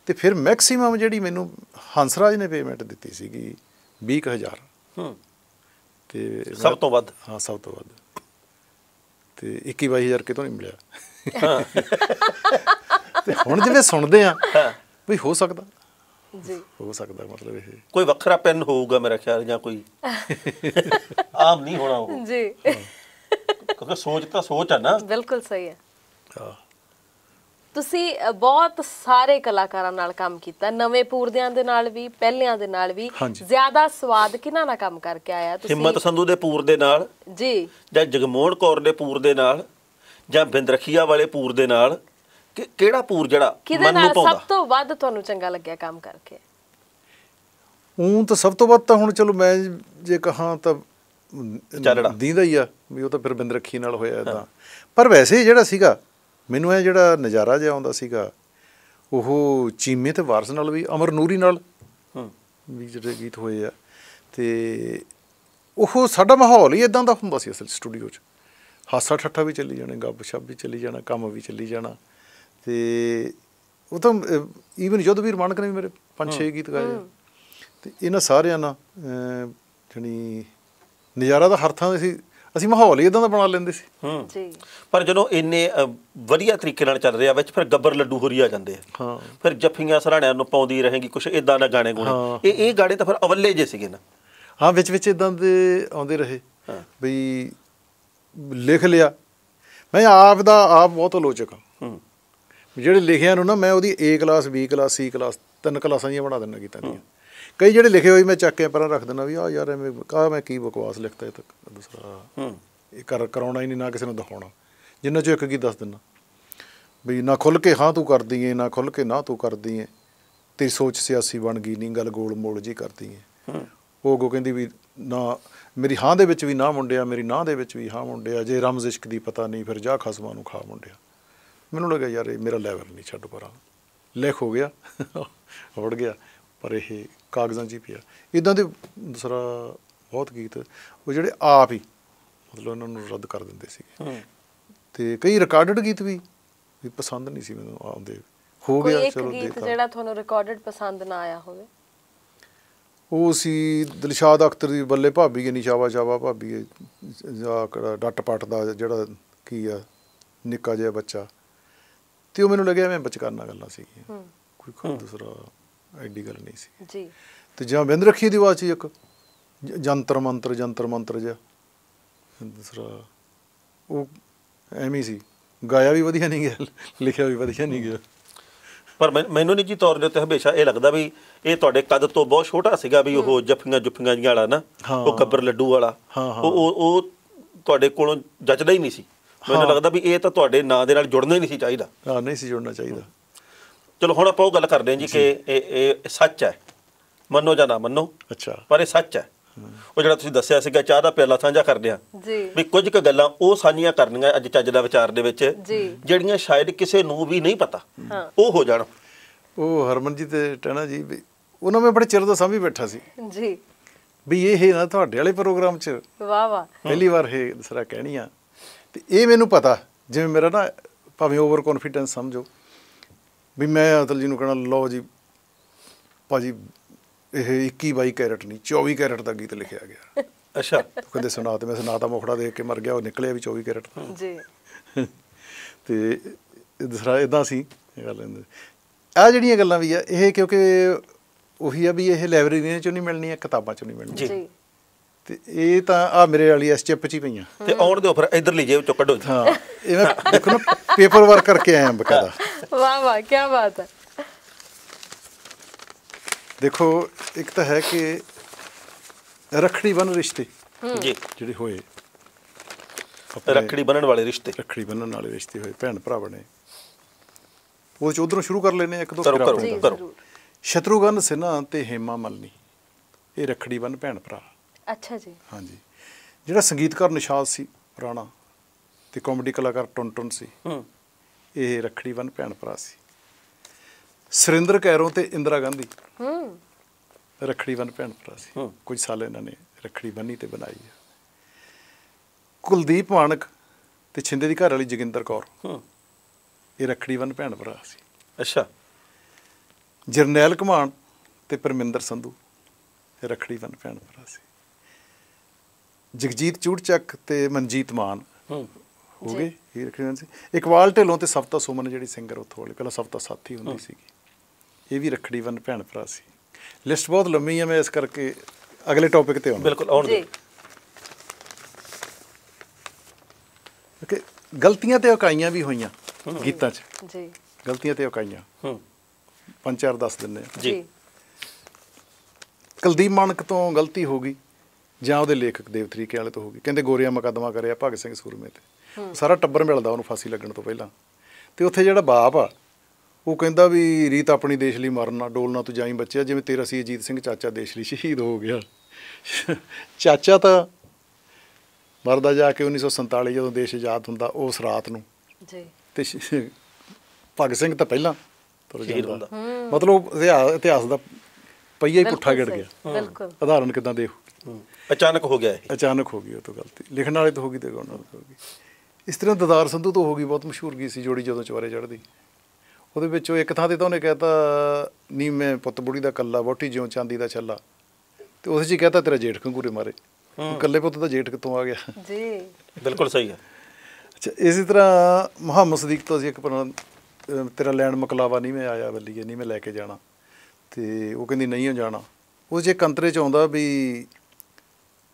ਤੇ ਫਿਰ ਮੈਕਸਿਮਮ ਜਿਹੜੀ ਮੈਨੂੰ ਹੰਸਰਾਜ ਨੇ ਪੇਮੈਂਟ ਦਿੱਤੀ ਸੀਗੀ 20000 ਹੂੰ ਤੇ ਸਭ ਤੋਂ ਵੱਧ ਹਾਂ ਸਭ ਤੋਂ ਵੱਧ ਤੇ 21000 ਕਿਤੋਂ ਨਹੀਂ ਮਿਲਿਆ ਹਾਂ ਤੇ ਹੁਣ ਜਿਵੇਂ ਸੁਣਦੇ ਆ ਵੀ ਹੋ ਸਕਦਾ ਜੀ ਹੋ ਸਕਦਾ ਮਤਲਬ ਇਹ ਕੋਈ ਵੱਖਰਾ ਪੈਨ ਹੋਊਗਾ ਮੇਰਾ ਖਿਆਲ ਜਾਂ ਕੋਈ ਆਮ ਨਹੀਂ ਹੋਣਾ ਉਹ ਜੀ ਕਿਉਂਕਿ ਸੋਚ ਤਾਂ ਸੋਚ ਆ ਨਾ ਬਿਲਕੁਲ ਸਹੀ ਹੈ ਹਾਂ ਤੁਸੀਂ ਬਹੁਤ ਸਾਰੇ ਕਲਾਕਾਰਾਂ ਨਾਲ ਕੰਮ ਕੀਤਾ ਨਵੇਂ ਪੂਰਦਿਆਂ ਦੇ ਨਾਲ ਵੀ ਪਹਿਲਿਆਂ ਦੇ ਨਾਲ ਵੀ ਜ਼ਿਆਦਾ ਸਵਾਦ ਕਿਹਨਾਂ ਨਾਲ ਕੰਮ ਕਰਕੇ ਆਇਆ ਤੁਸੀਂ ਹਿੰਮਤ ਸੰਧੂ ਦੇ ਪੂਰ ਦੇ ਨਾਲ ਜੀ ਜਾਂ ਜਗਮੋਹਨ ਕੌਰ ਦੇ ਪੂਰ ਦੇ ਨਾਲ ਜਾਂ ਬਿੰਦਰਖੀਆ ਵਾਲੇ ਪੂਰ ਦੇ ਨਾਲ ਕਿਹੜਾ ਪੂਰ ਜਿਹੜਾ ਮਨ ਨੂੰ ਪਾਉਂਦਾ ਸਭ ਤੋਂ ਵੱਧ ਤੁਹਾਨੂੰ ਚੰਗਾ ਲੱਗਿਆ ਕੰਮ ਕਰਕੇ ਉਹ ਤਾਂ ਸਭ ਤੋਂ ਵੱਧ ਤਾਂ ਹੁਣ ਚਲੋ ਮੈਂ ਜੇ ਕਹਾਂ ਤਾਂ ਚੱਲੜਾ। ਦੀਂਦਾ ਹੀ ਆ ਵੀ ਉਹ ਤਾਂ ਫਿਰ ਬਿੰਦ ਰੱਖੀ ਨਾਲ ਹੋਇਆ ਤਾਂ ਪਰ ਵੈਸੇ ਜਿਹੜਾ ਸੀਗਾ ਮੈਨੂੰ ਇਹ ਜਿਹੜਾ ਨਜ਼ਾਰਾ ਜਿਹਾ ਆਉਂਦਾ ਸੀਗਾ ਉਹ ਚੀਮੇ ਤੇ ਵਾਰਸ ਨਾਲ ਵੀ ਅਮਰ ਨੂਰੀ ਨਾਲ ਹੂੰ ਵੀ ਜਿਹੜੇ ਗੀਤ ਹੋਏ ਆ ਤੇ ਉਹ ਸਾਡਾ ਮਾਹੌਲ ਹੀ ਇਦਾਂ ਦਾ ਹੁੰਦਾ ਸੀ ਅਸਲ ਸਟੂਡੀਓ 'ਚ ਹਾਸਾ ਠੱਠਾ ਵੀ ਚੱਲੀ ਜਾਣਾ ਗੱਪ ਸ਼ੱਪ ਵੀ ਚੱਲੀ ਜਾਣਾ ਕੰਮ ਵੀ ਚੱਲੀ ਜਾਣਾ ਤੇ ਉਹ ਤਾਂ ਈਵਨ ਜਦੋਂ ਮਾਨਕ ਨੇ ਵੀ ਮੇਰੇ ਪੰਜ ਛੇ ਗੀਤ ਗਾਏ ਤੇ ਇਹਨਾਂ ਸਾਰਿਆਂ ਨਾਲ ਜਣੀ ਨਜ਼ਾਰਾ ਤਾਂ ਹਰ ਥਾਂ ਦੇ ਸੀ ਅਸੀਂ ਮਾਹੌਲ ਹੀ ਇਦਾਂ ਦਾ ਬਣਾ ਲੈਂਦੇ ਸੀ ਹਾਂ ਜੀ ਪਰ ਜਦੋਂ ਇੰਨੇ ਵਧੀਆ ਤਰੀਕੇ ਨਾਲ ਚੱਲ ਰਿਹਾ ਵਿੱਚ ਫਿਰ ਗੱਬਰ ਲੱਡੂ ਹੋਰੀ ਆ ਜਾਂਦੇ ਆ ਹਾਂ ਫਿਰ ਜੱਫੀਆਂ ਸਰਾਣਿਆਂ ਨੂੰ ਪਾਉਂਦੀ ਰਹੇਗੀ ਕੁਝ ਇਦਾਂ ਦਾ ਗਾਣੇ ਗੋਣੇ ਇਹ ਇਹ ਗਾਣੇ ਤਾਂ ਫਿਰ ਅਵੱਲੇ ਜੇ ਸੀਗੇ ਨਾ ਹਾਂ ਵਿੱਚ ਵਿੱਚ ਇਦਾਂ ਦੇ ਆਉਂਦੇ ਰਹੇ ਬਈ ਲਿਖ ਲਿਆ ਮੈਂ ਆਪ ਦਾ ਆਪ ਬਹੁਤ ਆਲੋਚਕ ਹਾਂ ਜਿਹੜੇ ਲਿਖਿਆ ਨੂੰ ਨਾ ਮੈਂ ਉਹਦੀ A class B class C class ਤਿੰਨ ਕਲਾਸਾਂ ਜੀਆਂ ਬਣਾ ਦਿੰਨਾ ਕੀਤਾ ਦੀਆਂ ਕਈ ਜਿਹੜੇ ਲਿਖੇ ਹੋਏ ਮੈਂ ਚੱਕ ਕੇ ਪਰਾਂ ਰੱਖ ਦਿੰਨਾ ਵੀ ਆ ਯਾਰ ਐਵੇਂ ਕਾ ਮੈਂ ਕੀ ਬਕਵਾਸ ਲਿਖਤਾ ਇਹ ਤੱਕ ਦੂਸਰਾ ਇਹ ਕਰ ਕਰਾਉਣਾ ਹੀ ਨਹੀਂ ਨਾ ਕਿਸੇ ਨੂੰ ਦਿਖਾਉਣਾ ਜਿੰਨਾ ਚੋਂ ਇੱਕ ਕੀ ਦੱਸ ਦਿੰਨਾ ਵੀ ਨਾ ਖੁੱਲ ਕੇ ਹਾਂ ਤੂੰ ਕਰਦੀ ਏ ਨਾ ਖੁੱਲ ਕੇ ਨਾ ਤੂੰ ਕਰਦੀ ਏ ਤੇਰੀ ਸੋਚ ਸਿਆਸੀ ਬਣ ਗਈ ਨਹੀਂ ਗੱਲ ਗੋਲ ਮੋਲ ਜੀ ਕਰਦੀ ਏ ਉਹ ਗੋ ਕਹਿੰਦੀ ਵੀ ਨਾ ਮੇਰੀ ਹਾਂ ਦੇ ਵਿੱਚ ਵੀ ਨਾ ਮੁੰਡਿਆ ਮੇਰੀ ਨਾ ਦੇ ਵਿੱਚ ਵੀ ਹਾਂ ਮੁੰਡਿਆ ਜੇ ਰਮਜ਼ ਇਸ਼ਕ ਦੀ ਪਤਾ ਨਹੀਂ ਫਿਰ ਜਾ ਖਸਮਾਂ ਨੂੰ ਖਾ ਮੁੰਡਿਆ ਮੈਨੂੰ ਲੱਗਾ ਯਾਰ ਇਹ ਮੇਰਾ ਲੈਵਲ ਨਹੀਂ ਛੱਡ ਪਰਾਂ ਲਿਖ ਹੋ ਗਿਆ ਹੋੜ ਗਿਆ ਪਰ ਇਹ ਕਾਗਜ਼ਾਂ 'ਚ ਹੀ ਪਿਆ ਇਦਾਂ ਦੇ ਦੂਸਰਾ ਬਹੁਤ ਗੀਤ ਉਹ ਜਿਹੜੇ ਆਪ ਹੀ ਮਤਲਬ ਉਹਨਾਂ ਨੂੰ ਰੱਦ ਕਰ ਦਿੰਦੇ ਸੀ ਤੇ ਕਈ ਰਿਕਾਰਡਡ ਗੀਤ ਵੀ ਵੀ ਪਸੰਦ ਨਹੀਂ ਸੀ ਮੈਨੂੰ ਆਉਂਦੇ ਹੋ ਗਿਆ ਚਲੋ ਇੱਕ ਗੀਤ ਜਿਹੜਾ ਤੁਹਾਨੂੰ ਰਿਕਾਰਡਡ ਪਸੰਦ ਨਾ ਆਇਆ ਹੋਵੇ ਉਹ ਸੀ ਦਿਲਸ਼ਾਦ ਅਖਤਰ ਦੀ ਬੱਲੇ ਭਾਬੀ ਏ ਨਿਸ਼ਾਵਾ ਸ਼ਾਵਾ ਭਾਬੀ ਏ ਜਾਂ ਡੱਟ ਪੱਟ ਦਾ ਜਿਹੜਾ ਕੀ ਆ ਨਿੱਕਾ ਜਿਹਾ ਬੱਚਾ ਤੇ ਉਹ ਮੈਨੂੰ ਲੱਗਿਆ ਮੈਂ ਬਚਕਾਨਾ ਗੱਲਾਂ ਹੂੰ ਕੋਈ ਕੋਈ ਦੂਸਰਾ ਐਡੀ ਗੱਲ ਨਹੀਂ ਸੀ ਜੀ ਤੇ ਜਾਂ ਬਿੰਦ ਰੱਖੀ ਦੀ ਵਾਚੀ ਇੱਕ ਜੰਤਰ ਮੰਤਰ ਜੰਤਰ ਮੰਤਰ ਜਿਹਾ ਦੂਸਰਾ ਉਹ ਐਵੇਂ ਸੀ ਗਾਇਆ ਵੀ ਵਧੀਆ ਨਹੀਂ ਗਿਆ ਲਿਖਿਆ ਵੀ ਵਧੀਆ ਨਹੀਂ ਗਿਆ ਪਰ ਮੈਨੂੰ ਨਿੱਜੀ ਤੌਰ ਦੇ ਉੱਤੇ ਹਮੇਸ਼ਾ ਇਹ ਲੱਗਦਾ ਵੀ ਇਹ ਤੁਹਾਡੇ ਕੱਦ ਤੋਂ ਬਹੁਤ ਛੋਟਾ ਸੀਗਾ ਵੀ ਉਹ ਜਫੀਆਂ ਜੁੱਫੀਆਂ ਜਿਹਾ ਵਾਲਾ ਨਾ ਉਹ ਕੱਬਰ ਲੱਡੂ ਵਾਲਾ ਉਹ ਉਹ ਤੁਹਾਡੇ ਕੋਲੋਂ ਜੱਜਦਾ ਹੀ ਨਹੀਂ ਸੀ ਮੈਨੂੰ ਲੱਗਦਾ ਵੀ ਇਹ ਤਾਂ ਤੁਹਾਡੇ ਨਾਂ ਦੇ ਨਾਲ ਜੁੜਨਾ ਹੀ ਨਹੀਂ ਸੀ ਚਾਹੀਦਾ ਹਾਂ ਨਹੀਂ ਸੀ ਜੁੜਨਾ ਚਾਹੀਦਾ ਚਲੋ ਹੁਣ ਆਪਾਂ ਉਹ ਗੱਲ ਕਰਦੇ ਹਾਂ ਜੀ ਕਿ ਇਹ ਇਹ ਸੱਚ ਹੈ ਮੰਨੋ ਜਾਂ ਨਾ ਮੰਨੋ ਅੱਛਾ ਪਰ ਇਹ ਸੱਚ ਹੈ ਉਹ ਜਿਹੜਾ ਤੁਸੀਂ ਦੱਸਿਆ ਸੀਗਾ ਚਾਹ ਦਾ ਪਿਆਲਾ ਸਾਂਝਾ ਕਰਦੇ ਆ ਜੀ ਵੀ ਕੁਝ ਕੁ ਗੱਲਾਂ ਉਹ ਸਾਂਝੀਆਂ ਕਰਨੀਆਂ ਅੱਜ ਚੱਜ ਦਾ ਵਿਚਾਰ ਦੇ ਵਿੱਚ ਜਿਹੜੀਆਂ ਸ਼ਾਇਦ ਕਿਸੇ ਨੂੰ ਵੀ ਨਹੀਂ ਪਤਾ ਉਹ ਹੋ ਜਾਣ ਉਹ ਹਰਮਨ ਜੀ ਤੇ ਟਹਿਣਾ ਜੀ ਵੀ ਉਹਨਾਂ ਮੈਂ ਬੜੇ ਚਿਰ ਤੋਂ ਸਮਝ ਬੈਠਾ ਸੀ ਜੀ ਵੀ ਇਹ ਹੈ ਨਾ ਤੁਹਾਡੇ ਵਾਲੇ ਪ੍ਰੋਗਰਾਮ 'ਚ ਵਾਹ ਵਾਹ ਪਹਿਲੀ ਵਾਰ ਇਹ ਦਸਰਾ ਕਹਿਣੀ ਆ ਤੇ ਇਹ ਮੈਨੂੰ ਪਤਾ ਜਿਵੇਂ ਮੇਰਾ ਨਾ ਭਾਵੇਂ ਓਵਰ ਕੌਨਫੀਡੈਂਸ ਸਮਝੋ ਵੀ ਮੈਂ ਅਦਲ ਜੀ ਨੂੰ ਕਹਣਾ ਲਓ ਜੀ ਭਾਜੀ ਇਹ 21 ਬਾਈ ਕੈਰਟ ਨਹੀਂ 24 ਕੈਰਟ ਦਾ ਗੀਤ ਲਿਖਿਆ ਗਿਆ ਅੱਛਾ ਕਹਿੰਦੇ ਸੁਣਾ ਤੇ ਮੈਂ ਸੁਣਾ ਤਾਂ ਮੁਖੜਾ ਦੇਖ ਕੇ ਮਰ ਗਿਆ ਉਹ ਨਿਕਲਿਆ ਵੀ 24 ਕੈਰਟ ਜੀ ਤੇ ਦੂਸਰਾ ਇਦਾਂ ਸੀ ਗੱਲ ਆ ਜਿਹੜੀਆਂ ਗੱਲਾਂ ਵੀ ਆ ਇਹ ਕਿਉਂਕਿ ਉਹੀ ਆ ਵੀ ਇਹ ਲਾਇਬ੍ਰੇਰੀਆਂ ਚੋਂ ਨਹੀਂ ਮਿਲਣੀਆਂ ਕਿਤਾਬਾਂ ਚੋਂ ਨਹੀਂ ਮਿਲਣੀਆਂ ਜੀ ਤੇ ਇਹ ਤਾਂ ਆ ਮੇਰੇ ਵਾਲੀ ਐਸ ਚਿਪ ਚ ਹੀ ਪਈਆਂ ਤੇ ਆਉਣ ਦਿਓ ਫਿਰ ਲਈ ਜੇਬ ਚੋਂ ਕੱਢੋ ਹਾਂ ਇਹ ਮੈਂ ਦੇਖੋ ਨਾ ਪੇਪਰ ਵਰਕ ਕਰਕੇ ਆਇਆ ਬਕਾਇਦਾ ਵਾਹ ਵਾਹ ਕੀ ਬਾਤ ਹੈ ਦੇਖੋ ਇੱਕ ਤਾਂ ਹੈ ਕਿ ਰਖੜੀ ਬਨ ਰਿਸ਼ਤੇ ਜੀ ਜਿਹੜੇ ਹੋਏ ਰਖੜੀ ਬੰਨਣ ਵਾਲੇ ਰਿਸ਼ਤੇ ਰਖੜੀ ਬੰਨਣ ਵਾਲੇ ਰਿਸ਼ਤੇ ਹੋਏ ਭੈਣ ਭਰਾ ਬਣੇ ਉਹ ਚ ਉਧਰੋਂ ਸ਼ੁਰੂ ਕਰ ਲੈਨੇ ਇੱਕ ਦੋ ਕਰੋ ਕਰੋ ਸ਼ਤਰੂਗਨ ਸਿਨਾ ਤੇ ਹੇਮਾ ਮਲਨੀ ਇਹ ਰਖੜੀ ਬੰਨ ਭੈਣ ਭਰਾ ਅੱਛਾ ਜੀ ਹਾਂਜੀ ਜਿਹੜਾ ਸੰਗੀਤਕਾਰ ਨਿਸ਼ਾਦ ਸੀ ਪੁਰਾਣਾ ਤੇ ਕਾਮੇਡੀ ਕਲਾਕਾਰ ਟੁੰਟੁਨ ਸੀ ਹੂੰ ਇਹ ਰਖੜੀ ਵਨ ਭੈਣ ਭਰਾ ਸੀ ਸੁਰਿੰਦਰ ਕੈਰੋਂ ਤੇ ਇੰਦਰਾ ਗਾਂਧੀ ਹੂੰ ਰਖੜੀ ਵਨ ਭੈਣ ਭਰਾ ਸੀ ਹੂੰ। ਕੁਝ ਸਾਲ ਇਹਨਾਂ ਨੇ ਰਖੜੀ ਬੰਨੀ ਤੇ ਬਣਾਈ ਹੈ ਕੁਲਦੀਪ ਮਾਨਕ ਤੇ ਛਿੰਦੇ ਦੀ ਘਰ ਵਾਲੀ ਜਗਿੰਦਰ ਕੌਰ ਹੂੰ ਇਹ ਰਖੜੀ ਵਨ ਭੈਣ ਭਰਾ ਸੀ ਅੱਛਾ ਜਰਨੈਲ ਕਮਾਨ ਤੇ ਪਰਮਿੰਦਰ ਸੰਧੂ ਰਖੜੀ ਵਨ ਭੈਣ ਭਰਾ ਸੀ ਜਗਜੀਤ ਚੂੜਚੱਕ ਤੇ ਮਨਜੀਤ ਮਾਨ ਹੋ ਗਏ ਇਹ ਰੱਖਣਾ ਸੀ ਇਕਵਾਲ ਢਿੱਲੋਂ ਤੇ ਸਫਤਾ ਸੁਮਨ ਜਿਹੜੀ ਸਿੰਗਰ ਉੱਥੋਂ ਵਾਲੀ ਪਹਿਲਾਂ ਸਫਤਾ ਸਾਥੀ ਹੁੰਦੀ ਸੀਗੀ ਇਹ ਵੀ ਰਖੜੀ ਵਨ ਭੈਣ ਭਰਾ ਸੀ ਲਿਸਟ ਬਹੁਤ ਲੰਮੀ ਹੈ ਮੈਂ ਇਸ ਕਰਕੇ ਅਗਲੇ ਟੌਪਿਕ ਤੇ ਆਉਂਦਾ ਬਿਲਕੁਲ ਆਉਣ ਦੇ ਕਿ ਗਲਤੀਆਂ ਤੇ ਔਕਾਈਆਂ ਵੀ ਹੋਈਆਂ ਗੀਤਾਂ 'ਚ ਜੀ ਗਲਤੀਆਂ ਤੇ ਔਕਾਈਆਂ ਹੂੰ ਪੰਜ ਚਾਰ ਦੱਸ ਦਿੰਨੇ ਜੀ ਕੁਲਦੀਪ ਮਾਨਕ ਤੋਂ ਗਲਤੀ ਹੋ ਗਈ ਜਾਂ ਉਹਦੇ ਲੇਖਕ ਦੇਵ ਤਰੀਕੇ ਵਾਲੇ ਤੋਂ ਗਈ ਕਹਿੰਦੇ ਗੋਰੀਆ ਮੁਕੱਦਮਾ ਕਰਿਆ ਭਗਤ ਸਿੰਘ ਸੂਰਮੇ ਤੇ ਸਾਰਾ ਟੱਬਰ ਮਿਲਦਾ ਉਹਨੂੰ ਫਾਂਸੀ ਲੱਗਣ ਤੋਂ ਪਹਿਲਾਂ ਤੇ ਉੱਥੇ ਜਿਹੜਾ ਬਾਪ ਆ ਉਹ ਕਹਿੰਦਾ ਵੀ ਰੀਤ ਆਪਣੀ ਦੇਸ਼ ਲਈ ਮਰਨਾ ਡੋਲਣਾ ਤੂੰ ਜਾਈ ਬੱਚਿਆ ਜਿਵੇਂ ਤੇਰਾ ਸੀ ਅਜੀਤ ਸਿੰਘ ਚਾਚਾ ਦੇਸ਼ ਲਈ ਸ਼ਹੀਦ ਹੋ ਗਿਆ ਚਾਚਾ ਤਾਂ ਮਰਦਾ ਜਾ ਕੇ 1947 ਜਦੋਂ ਦੇਸ਼ ਆਜ਼ਾਦ ਹੁੰਦਾ ਉਸ ਰਾਤ ਨੂੰ ਜੀ ਤੇ ਭਗਤ ਸਿੰਘ ਤਾਂ ਪਹਿਲਾਂ ਤੁਰ ਜਾਂਦਾ ਮਤਲਬ ਇਤਿਹਾਸ ਦਾ ਪਈਆ ਹੀ ਪੁੱਠਾ ਗੜ ਗਿਆ ਬਿਲਕੁਲ ਉਦਾਹਰਨ ਕਿਦਾਂ ਦੇ ਅਚਾਨਕ ਹੋ ਗਿਆ ਇਹ ਅਚਾਨਕ ਹੋ ਗਈ ਉਹ ਤੋਂ ਗਲਤੀ ਲਿਖਣ ਵਾਲੇ ਤੋਂ ਹੋ ਗਈ ਤੇ ਗਾਉਣ ਵਾਲੇ ਤੋਂ ਹੋ ਗਈ ਇਸ ਤਰ੍ਹਾਂ ਦਦਾਰ ਸੰਧੂ ਤੋਂ ਹੋ ਗਈ ਬਹੁਤ ਮਸ਼ਹੂਰ ਗਈ ਸੀ ਜੋੜੀ ਜਦੋਂ ਚਵਾਰੇ ਚੜਦੀ ਉਹਦੇ ਵਿੱਚ ਉਹ ਇੱਕ ਥਾਂ ਤੇ ਤਾਂ ਉਹਨੇ ਕਹਿਤਾ ਨੀ ਮੈਂ ਪੁੱਤ ਬੁੜੀ ਦਾ ਕੱਲਾ ਵੋਟੀ ਜਿਉਂ ਚਾਂਦੀ ਦਾ ਛੱਲਾ ਤੇ ਉਸੇ ਜੀ ਕਹਿਤਾ ਤੇਰਾ ਜੇਠ ਕੰਗੂਰੇ ਮਾਰੇ ਕੱਲੇ ਪੁੱਤ ਦਾ ਜੇਠ ਕਿੱਥੋਂ ਆ ਗਿਆ ਜੀ ਬਿਲਕੁਲ ਸਹੀ ਹੈ ਅੱਛਾ ਇਸੇ ਤਰ੍ਹਾਂ ਮੁਹੰਮਦ ਸਦੀਕ ਤੋਂ ਅਸੀਂ ਇੱਕ ਤੇਰਾ ਲੈਣ ਮਕਲਾਵਾ ਨਹੀਂ ਮੈਂ ਆਇਆ ਬੱਲੀਏ ਨਹੀਂ ਮੈਂ ਲੈ ਕੇ ਜਾਣਾ ਤੇ ਉਹ ਕਹਿੰਦੀ ਨਹੀਂ ਜਾਣਾ ਉਹ ਜੇ ਕੰਤਰੇ ਚ ਆਉਂਦਾ ਵੀ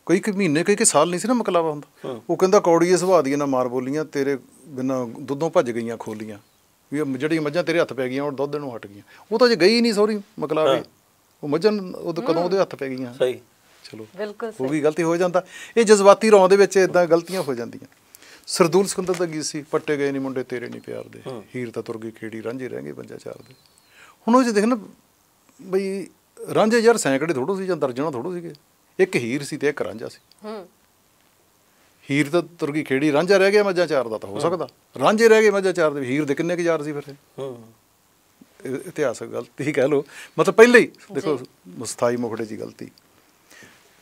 ਕੋਈ ਕਿ ਮਹੀਨੇ ਕੋਈ ਕਿ ਸਾਲ ਨਹੀਂ ਸੀ ਨਾ ਮਕਲਾਵਾ ਹੁੰਦਾ ਉਹ ਕਹਿੰਦਾ ਕੌੜੀਏ ਸੁਭਾਅ ਦੀਆਂ ਨਾ ਮਾਰ ਬੋਲੀਆਂ ਤੇਰੇ ਬਿਨਾ ਦੁੱਧੋਂ ਭੱਜ ਗਈਆਂ ਖੋਲੀਆਂ ਵੀ ਜਿਹੜੀ ਮੱਝਾਂ ਤੇਰੇ ਹੱਥ ਪੈ ਗਈਆਂ ਔਰ ਦੁੱਧ ਨੂੰ ਹਟ ਗਈਆਂ ਉਹ ਤਾਂ ਜੇ ਗਈ ਨਹੀਂ ਸੋਰੀ ਮਕਲਾਵੇ ਉਹ ਮੱਝਾਂ ਉਹ ਕਦੋਂ ਉਹਦੇ ਹੱਥ ਪੈ ਗਈਆਂ ਸਹੀ ਚਲੋ ਬਿਲਕੁਲ ਸਹੀ ਉਹ ਵੀ ਗਲਤੀ ਹੋ ਜਾਂਦਾ ਇਹ ਜਜ਼ਬਾਤੀ ਰੌਂ ਦੇ ਵਿੱਚ ਇਦਾਂ ਗਲਤੀਆਂ ਹੋ ਜਾਂਦੀਆਂ ਸਰਦੂਲ ਸਿਕੰਦਰ ਦਾ ਗੀਤ ਸੀ ਪੱਟੇ ਗਏ ਨਹੀਂ ਮੁੰਡੇ ਤੇਰੇ ਨਹੀਂ ਪਿਆਰ ਦੇ ਹੀਰ ਤਾਂ ਤੁਰ ਗਈ ਖੇੜੀ ਰਾਂਝੇ ਰਹਿ ਗਏ ਪੰਜਾ ਚਾਰ ਦੇ ਹੁਣ ਉਹ ਜੇ ਦੇਖ ਨਾ ਬਈ ਰਾਂਝੇ ਯਾਰ ਸੈਂਕੜੇ ਥੋੜੋ ਸੀ ਜਾਂ ਦਰਜਣਾ ਥੋੜੋ ਸੀਗੇ ਇੱਕ ਹੀਰ ਸੀ ਤੇ ਇੱਕ ਰਾਂਝਾ ਸੀ ਹੂੰ ਹੀਰ ਤਾਂ ਤੁਰ ਗਈ ਖੇੜੀ ਰਾਂਝਾ ਰਹਿ ਗਿਆ ਮੱਝਾਂ ਚਾਰ ਦਾ ਤਾਂ ਹੋ ਸਕਦਾ ਰਾਂਝੇ ਰਹਿ ਗਏ ਮੱਝਾਂ ਚਾਰ ਦੇ ਹੀਰ ਦੇ ਕਿੰਨੇ ਕੁ ਯਾਰ ਸੀ ਫਿਰ ਹੂੰ ਇਤਿਹਾਸਕ ਗਲਤੀ ਕਹਿ ਲੋ ਮਤਲਬ ਪਹਿਲੇ ਹੀ ਦੇਖੋ ਮੁਸਤਾਈ ਮੁਖੜੇ ਦੀ ਗਲਤੀ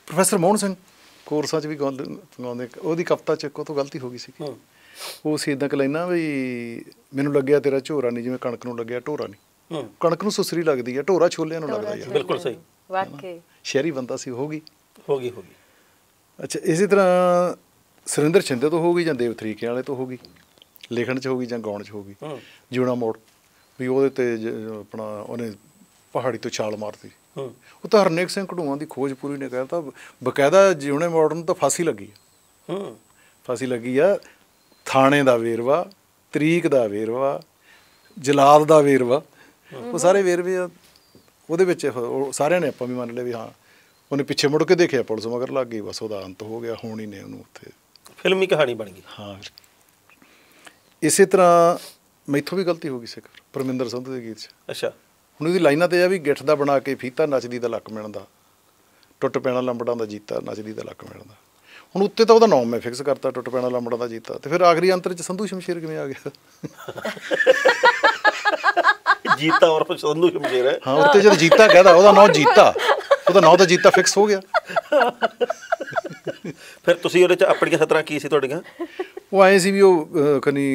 ਪ੍ਰੋਫੈਸਰ ਮੋਹਨ ਸਿੰਘ ਕੋਰਸਾਂ 'ਚ ਵੀ ਗਾਉਂਦੇ ਉਹਦੀ ਕਵਤਾ 'ਚ ਕੋ ਤੋਂ ਗਲਤੀ ਹੋ ਗਈ ਸੀ ਉਹ ਸੀ ਇਦਾਂ ਕਿ ਲੈਣਾ ਵੀ ਮੈਨੂੰ ਲੱਗਿਆ ਤੇਰਾ ਝੋਰਾ ਨਹੀਂ ਜਿਵੇਂ ਕਣਕ ਨੂੰ ਲੱਗਿਆ ਢੋਰਾ ਨਹੀਂ ਕਣਕ ਨੂੰ ਸੁਸਰੀ ਲੱਗਦੀ ਹੈ ਢੋਰਾ ਛੋਲਿਆਂ ਨੂੰ ਲੱਗਦਾ ਹੈ ਬਿਲਕੁਲ ਸਹੀ ਵਾਕਈ ਸ਼ਹਿਰੀ ਬੰਦਾ ਸੀ ਹੋਗੀ ਹੋਗੀ ਹੋਗੀ ਅੱਛਾ ਇਸੇ ਤਰ੍ਹਾਂ ਸੁਰਿੰਦਰ ਛਿੰਦੇ ਤੋਂ ਹੋਗੀ ਜਾਂ ਦੇਵ ਤਰੀਕੇ ਵਾਲੇ ਤੋਂ ਹੋਗੀ ਲਿਖਣ 'ਚ ਹੋਗੀ ਜਾਂ ਗਾਉਣ 'ਚ ਹੋਗੀ ਜੂਣਾ ਮੋੜ ਵੀ ਉਹਦੇ ਤੇ ਆਪਣਾ ਉਹਨੇ ਪਹਾੜੀ ਤੋਂ ਛਾਲ ਮਾਰਤੀ ਉਹ ਤਾਂ ਹਰਨੇਕ ਸਿੰਘ ਘੜੂਆਂ ਦੀ ਖੋਜ ਪੂਰੀ ਨੇ ਕਹਿੰਦਾ ਬਕਾਇਦਾ ਜਿਉਣੇ ਮਾਡਰਨ ਤਾਂ ਫਾਸੀ ਲੱਗੀ ਹੂੰ ਫਾਸੀ ਲੱਗੀ ਆ ਥਾਣੇ ਦਾ ਵੇਰਵਾ ਤਰੀਕ ਦਾ ਵੇਰਵਾ ਜਲਾਦ ਦਾ ਵੇਰਵਾ ਉਹ ਸਾਰੇ ਵੇਰਵੇ ਉਹਦੇ ਵਿੱਚ ਸਾਰਿਆਂ ਨੇ ਆਪਾਂ ਵੀ ਮੰਨ ਲਿਆ ਵੀ ਹਾਂ ਉਹਨੇ ਪਿੱਛੇ ਮੁੜ ਕੇ ਦੇਖਿਆ ਪੁਲਿਸ ਮਗਰ ਲੱਗ ਗਈ ਬਸ ਉਹਦਾ ਅੰਤ ਹੋ ਗਿਆ ਹੁਣ ਹੀ ਨੇ ਉਹਨੂੰ ਉੱਥੇ ਫਿਲਮੀ ਕਹਾਣੀ ਬਣ ਗਈ ਹਾਂ ਇਸੇ ਤਰ੍ਹਾਂ ਮੈਥੋਂ ਵੀ ਗਲਤੀ ਹੋ ਗਈ ਸਿਕਰ ਪਰਮਿੰਦਰ ਸੰਧੂ ਦੇ ਗੀਤ 'ਚ ਅੱਛਾ ਹੁਣ ਉਹਦੀ ਲਾਈਨਾਂ ਤੇ ਆ ਵੀ ਗਿੱਠ ਦਾ ਬਣਾ ਕੇ ਫੀਤਾ ਨੱਚਦੀ ਦਾ ਲੱਕ ਮਿਲਣ ਦਾ ਟੁੱਟ ਪੈਣਾ ਲੰਬੜਾਂ ਦਾ ਜੀਤਾ ਨੱਚਦੀ ਦਾ ਲੱਕ ਮਿਲਣ ਦਾ ਹੁਣ ਉੱਤੇ ਤਾਂ ਉਹਦਾ ਨਾਮ ਮੈਂ ਫਿਕਸ ਕਰਤਾ ਟੁੱਟ ਪੈਣਾ ਲੰਬੜਾਂ ਦਾ ਜੀਤਾ ਤੇ ਫਿਰ ਆਖਰੀ ਅੰਤਰ 'ਚ ਸੰਧੂ ਸ਼ਮਸ਼ੀਰ ਕਿਵੇਂ ਆ ਗਿਆ ਜੀਤਾ ਔਰ ਸੰਧੂ ਸ਼ਮਸ਼ੇਰ ਹੈ ਹਾਂ ਉੱਤੇ ਜਦ ਜੀਤਾ ਕਹਦਾ ਉਹਦਾ ਨਾਮ ਜੀਤਾ ਉਹਦਾ ਨਾਮ ਤਾਂ ਜੀਤਾ ਫਿਕਸ ਹੋ ਗਿਆ ਫਿਰ ਤੁਸੀਂ ਉਹਦੇ ਚ ਆਪਣੀਆਂ ਸਤਰਾਂ ਕੀ ਸੀ ਤੁਹਾਡੀਆਂ ਉਹ ਆਏ ਸੀ ਵੀ ਉਹ ਕਨੀ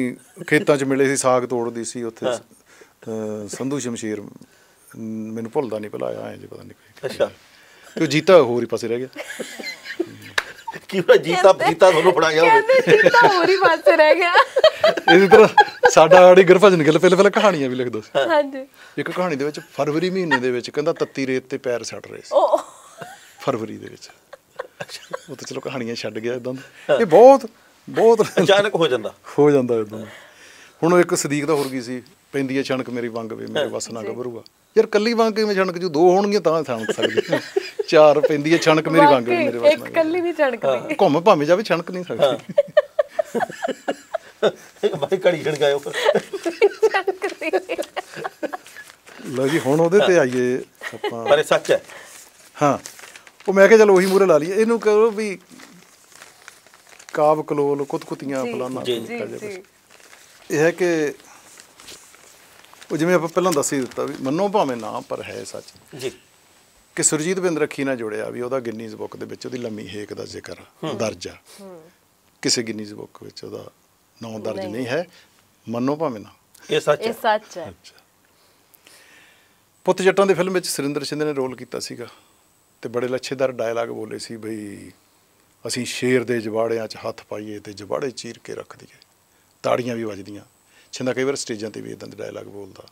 ਖੇਤਾਂ 'ਚ ਮਿਲੇ ਸੀ ਸਾਗ ਤੋੜਦੀ ਸੀ ਉੱਥੇ ਸੰਧੂ ਸ਼ਮਸ਼ੀਰ ਮੈਨੂੰ ਭੁੱਲਦਾ ਨਹੀਂ ਭਲਾਇਆ ਐਂ ਜੀ ਪਤਾ ਨਹੀਂ ਅੱਛਾ ਤੇ ਜੀਤਾ ਹੋਰ ਹੀ ਪਾਸੇ ਰਹਿ ਗਿਆ ਕਿ ਉਹ ਜੀਤਾ ਪੀਤਾ ਤੁਹਾਨੂੰ ਫੜਾ ਗਿਆ ਹੋਵੇ ਜੀਤਾ ਹੋਰ ਹੀ ਪਾਸੇ ਰਹਿ ਗਿਆ ਇਸੇ ਤਰ੍ਹਾਂ ਸਾਡਾ ਆੜੀ ਗਰਫਜਨ ਗਿੱਲ ਪਹਿਲੇ ਪਹਿਲੇ ਕਹਾਣੀਆਂ ਵੀ ਲਿਖਦੋ ਸੀ ਹਾਂਜੀ ਇੱਕ ਕਹਾਣੀ ਦੇ ਵਿੱਚ ਫਰਵਰੀ ਮਹੀਨੇ ਦੇ ਵਿੱਚ ਕਹਿੰਦਾ ਤੱਤੀ ਰੇਤ ਤੇ ਪੈਰ ਸੜ ਰਹੇ ਸੀ ਫਰਵਰੀ ਦੇ ਵਿੱਚ ਉਹ ਤਾਂ ਚਲੋ ਕਹਾਣੀਆਂ ਛੱਡ ਗਿਆ ਇਦਾਂ ਇਹ ਬਹੁਤ ਬਹੁਤ ਅਚਾਨਕ ਹੋ ਜਾਂਦਾ ਹੋ ਜਾਂਦਾ ਇਦਾਂ ਹੁਣ ਇੱਕ ਸਦੀਕ ਦਾ ਹੋਰ ਕੀ ਸੀ ਪੈਂਦੀ ਹੈ ਛਣਕ ਮੇਰੀ ਵੰਗ ਵੇ ਮੇਰੇ ਵਸ ਨਾ ਗਬਰੂਗਾ ਯਾਰ ਕੱਲੀ ਵਾਂਗ ਕਿਵੇਂ ਛਣਕ ਜੂ ਦੋ ਹੋਣਗੀਆਂ ਤਾਂ ਛਣਕ ਸਕਦੀ ਚਾਰ ਪੈਂਦੀ ਹੈ ਛਣਕ ਮੇਰੀ ਵਾਂਗ ਮੇਰੇ ਵਾਸਤੇ ਇੱਕ ਕੱਲੀ ਵੀ ਛਣਕ ਨਹੀਂ ਘੁੰਮ ਭਾਵੇਂ ਜਾਵੇ ਛਣਕ ਨਹੀਂ ਸਕਦੀ ਬਾਈ ਕੜੀ ਛਣਕਾਇਓ ਛਣਕ ਨਹੀਂ ਲੋ ਜੀ ਹੁਣ ਉਹਦੇ ਤੇ ਆਈਏ ਆਪਾਂ ਪਰ ਇਹ ਸੱਚ ਹੈ ਹਾਂ ਉਹ ਮੈਂ ਕਿਹਾ ਚਲ ਉਹੀ ਮੂਰੇ ਲਾ ਲਈਏ ਇਹਨੂੰ ਕਹੋ ਵੀ ਕਾਵ ਕਲੋਲ ਕੁਤਕੁਤੀਆਂ ਜੀ ਇਹ ਹੈ ਕਿ ਉਹ ਜਿਵੇਂ ਆਪਾਂ ਪਹਿਲਾਂ ਦੱਸ ਹੀ ਦਿੱਤਾ ਵੀ ਮੰਨੋ ਭਾਵੇਂ ਨਾ ਪਰ ਹੈ ਸੱਚ ਜੀ ਕਿ ਸੁਰਜੀਤ ਬਿੰਦ ਰੱਖੀ ਨਾਲ ਜੁੜਿਆ ਵੀ ਉਹਦਾ ਗਿਨੀਜ਼ ਬੁੱਕ ਦੇ ਵਿੱਚ ਉਹਦੀ ਲੰਮੀ ਹੇਕ ਦਾ ਜ਼ਿਕਰ ਦਰਜ ਆ ਕਿਸੇ ਗਿਨੀਜ਼ ਬੁੱਕ ਵਿੱਚ ਉਹਦਾ ਨਾਂ ਦਰਜ ਨਹੀਂ ਹੈ ਮੰਨੋ ਭਾਵੇਂ ਨਾ ਇਹ ਸੱਚ ਹੈ ਇਹ ਸੱਚ ਹੈ ਅੱਛਾ ਪੁੱਤ ਜੱਟਾਂ ਦੀ ਫਿਲਮ ਵਿੱਚ ਸੁਰਿੰਦਰ ਸ਼ਿੰਦੇ ਨੇ ਰੋਲ ਕੀਤਾ ਸੀਗਾ ਤੇ ਬੜੇ ਲੱਛੇਦਾਰ ਡਾਇਲੌਗ ਬੋਲੇ ਸੀ ਬਈ ਅਸੀਂ ਸ਼ੇਰ ਦੇ ਜਵਾੜਿਆਂ 'ਚ ਹੱਥ ਪਾਈਏ ਤੇ ਜਵਾੜੇ ਚੀਰ ਕੇ ਰੱਖ ਦਈਏ ਤਾੜੀਆਂ ਵੀ ਵੱਜਦੀਆਂ ਛਿੰਦਾ ਕਈ ਵਾਰ ਸਟੇਜਾਂ ਤੇ ਵੀ ਇਦਾਂ ਦੇ ਡਾਇਲੌਗ ਬੋਲਦਾ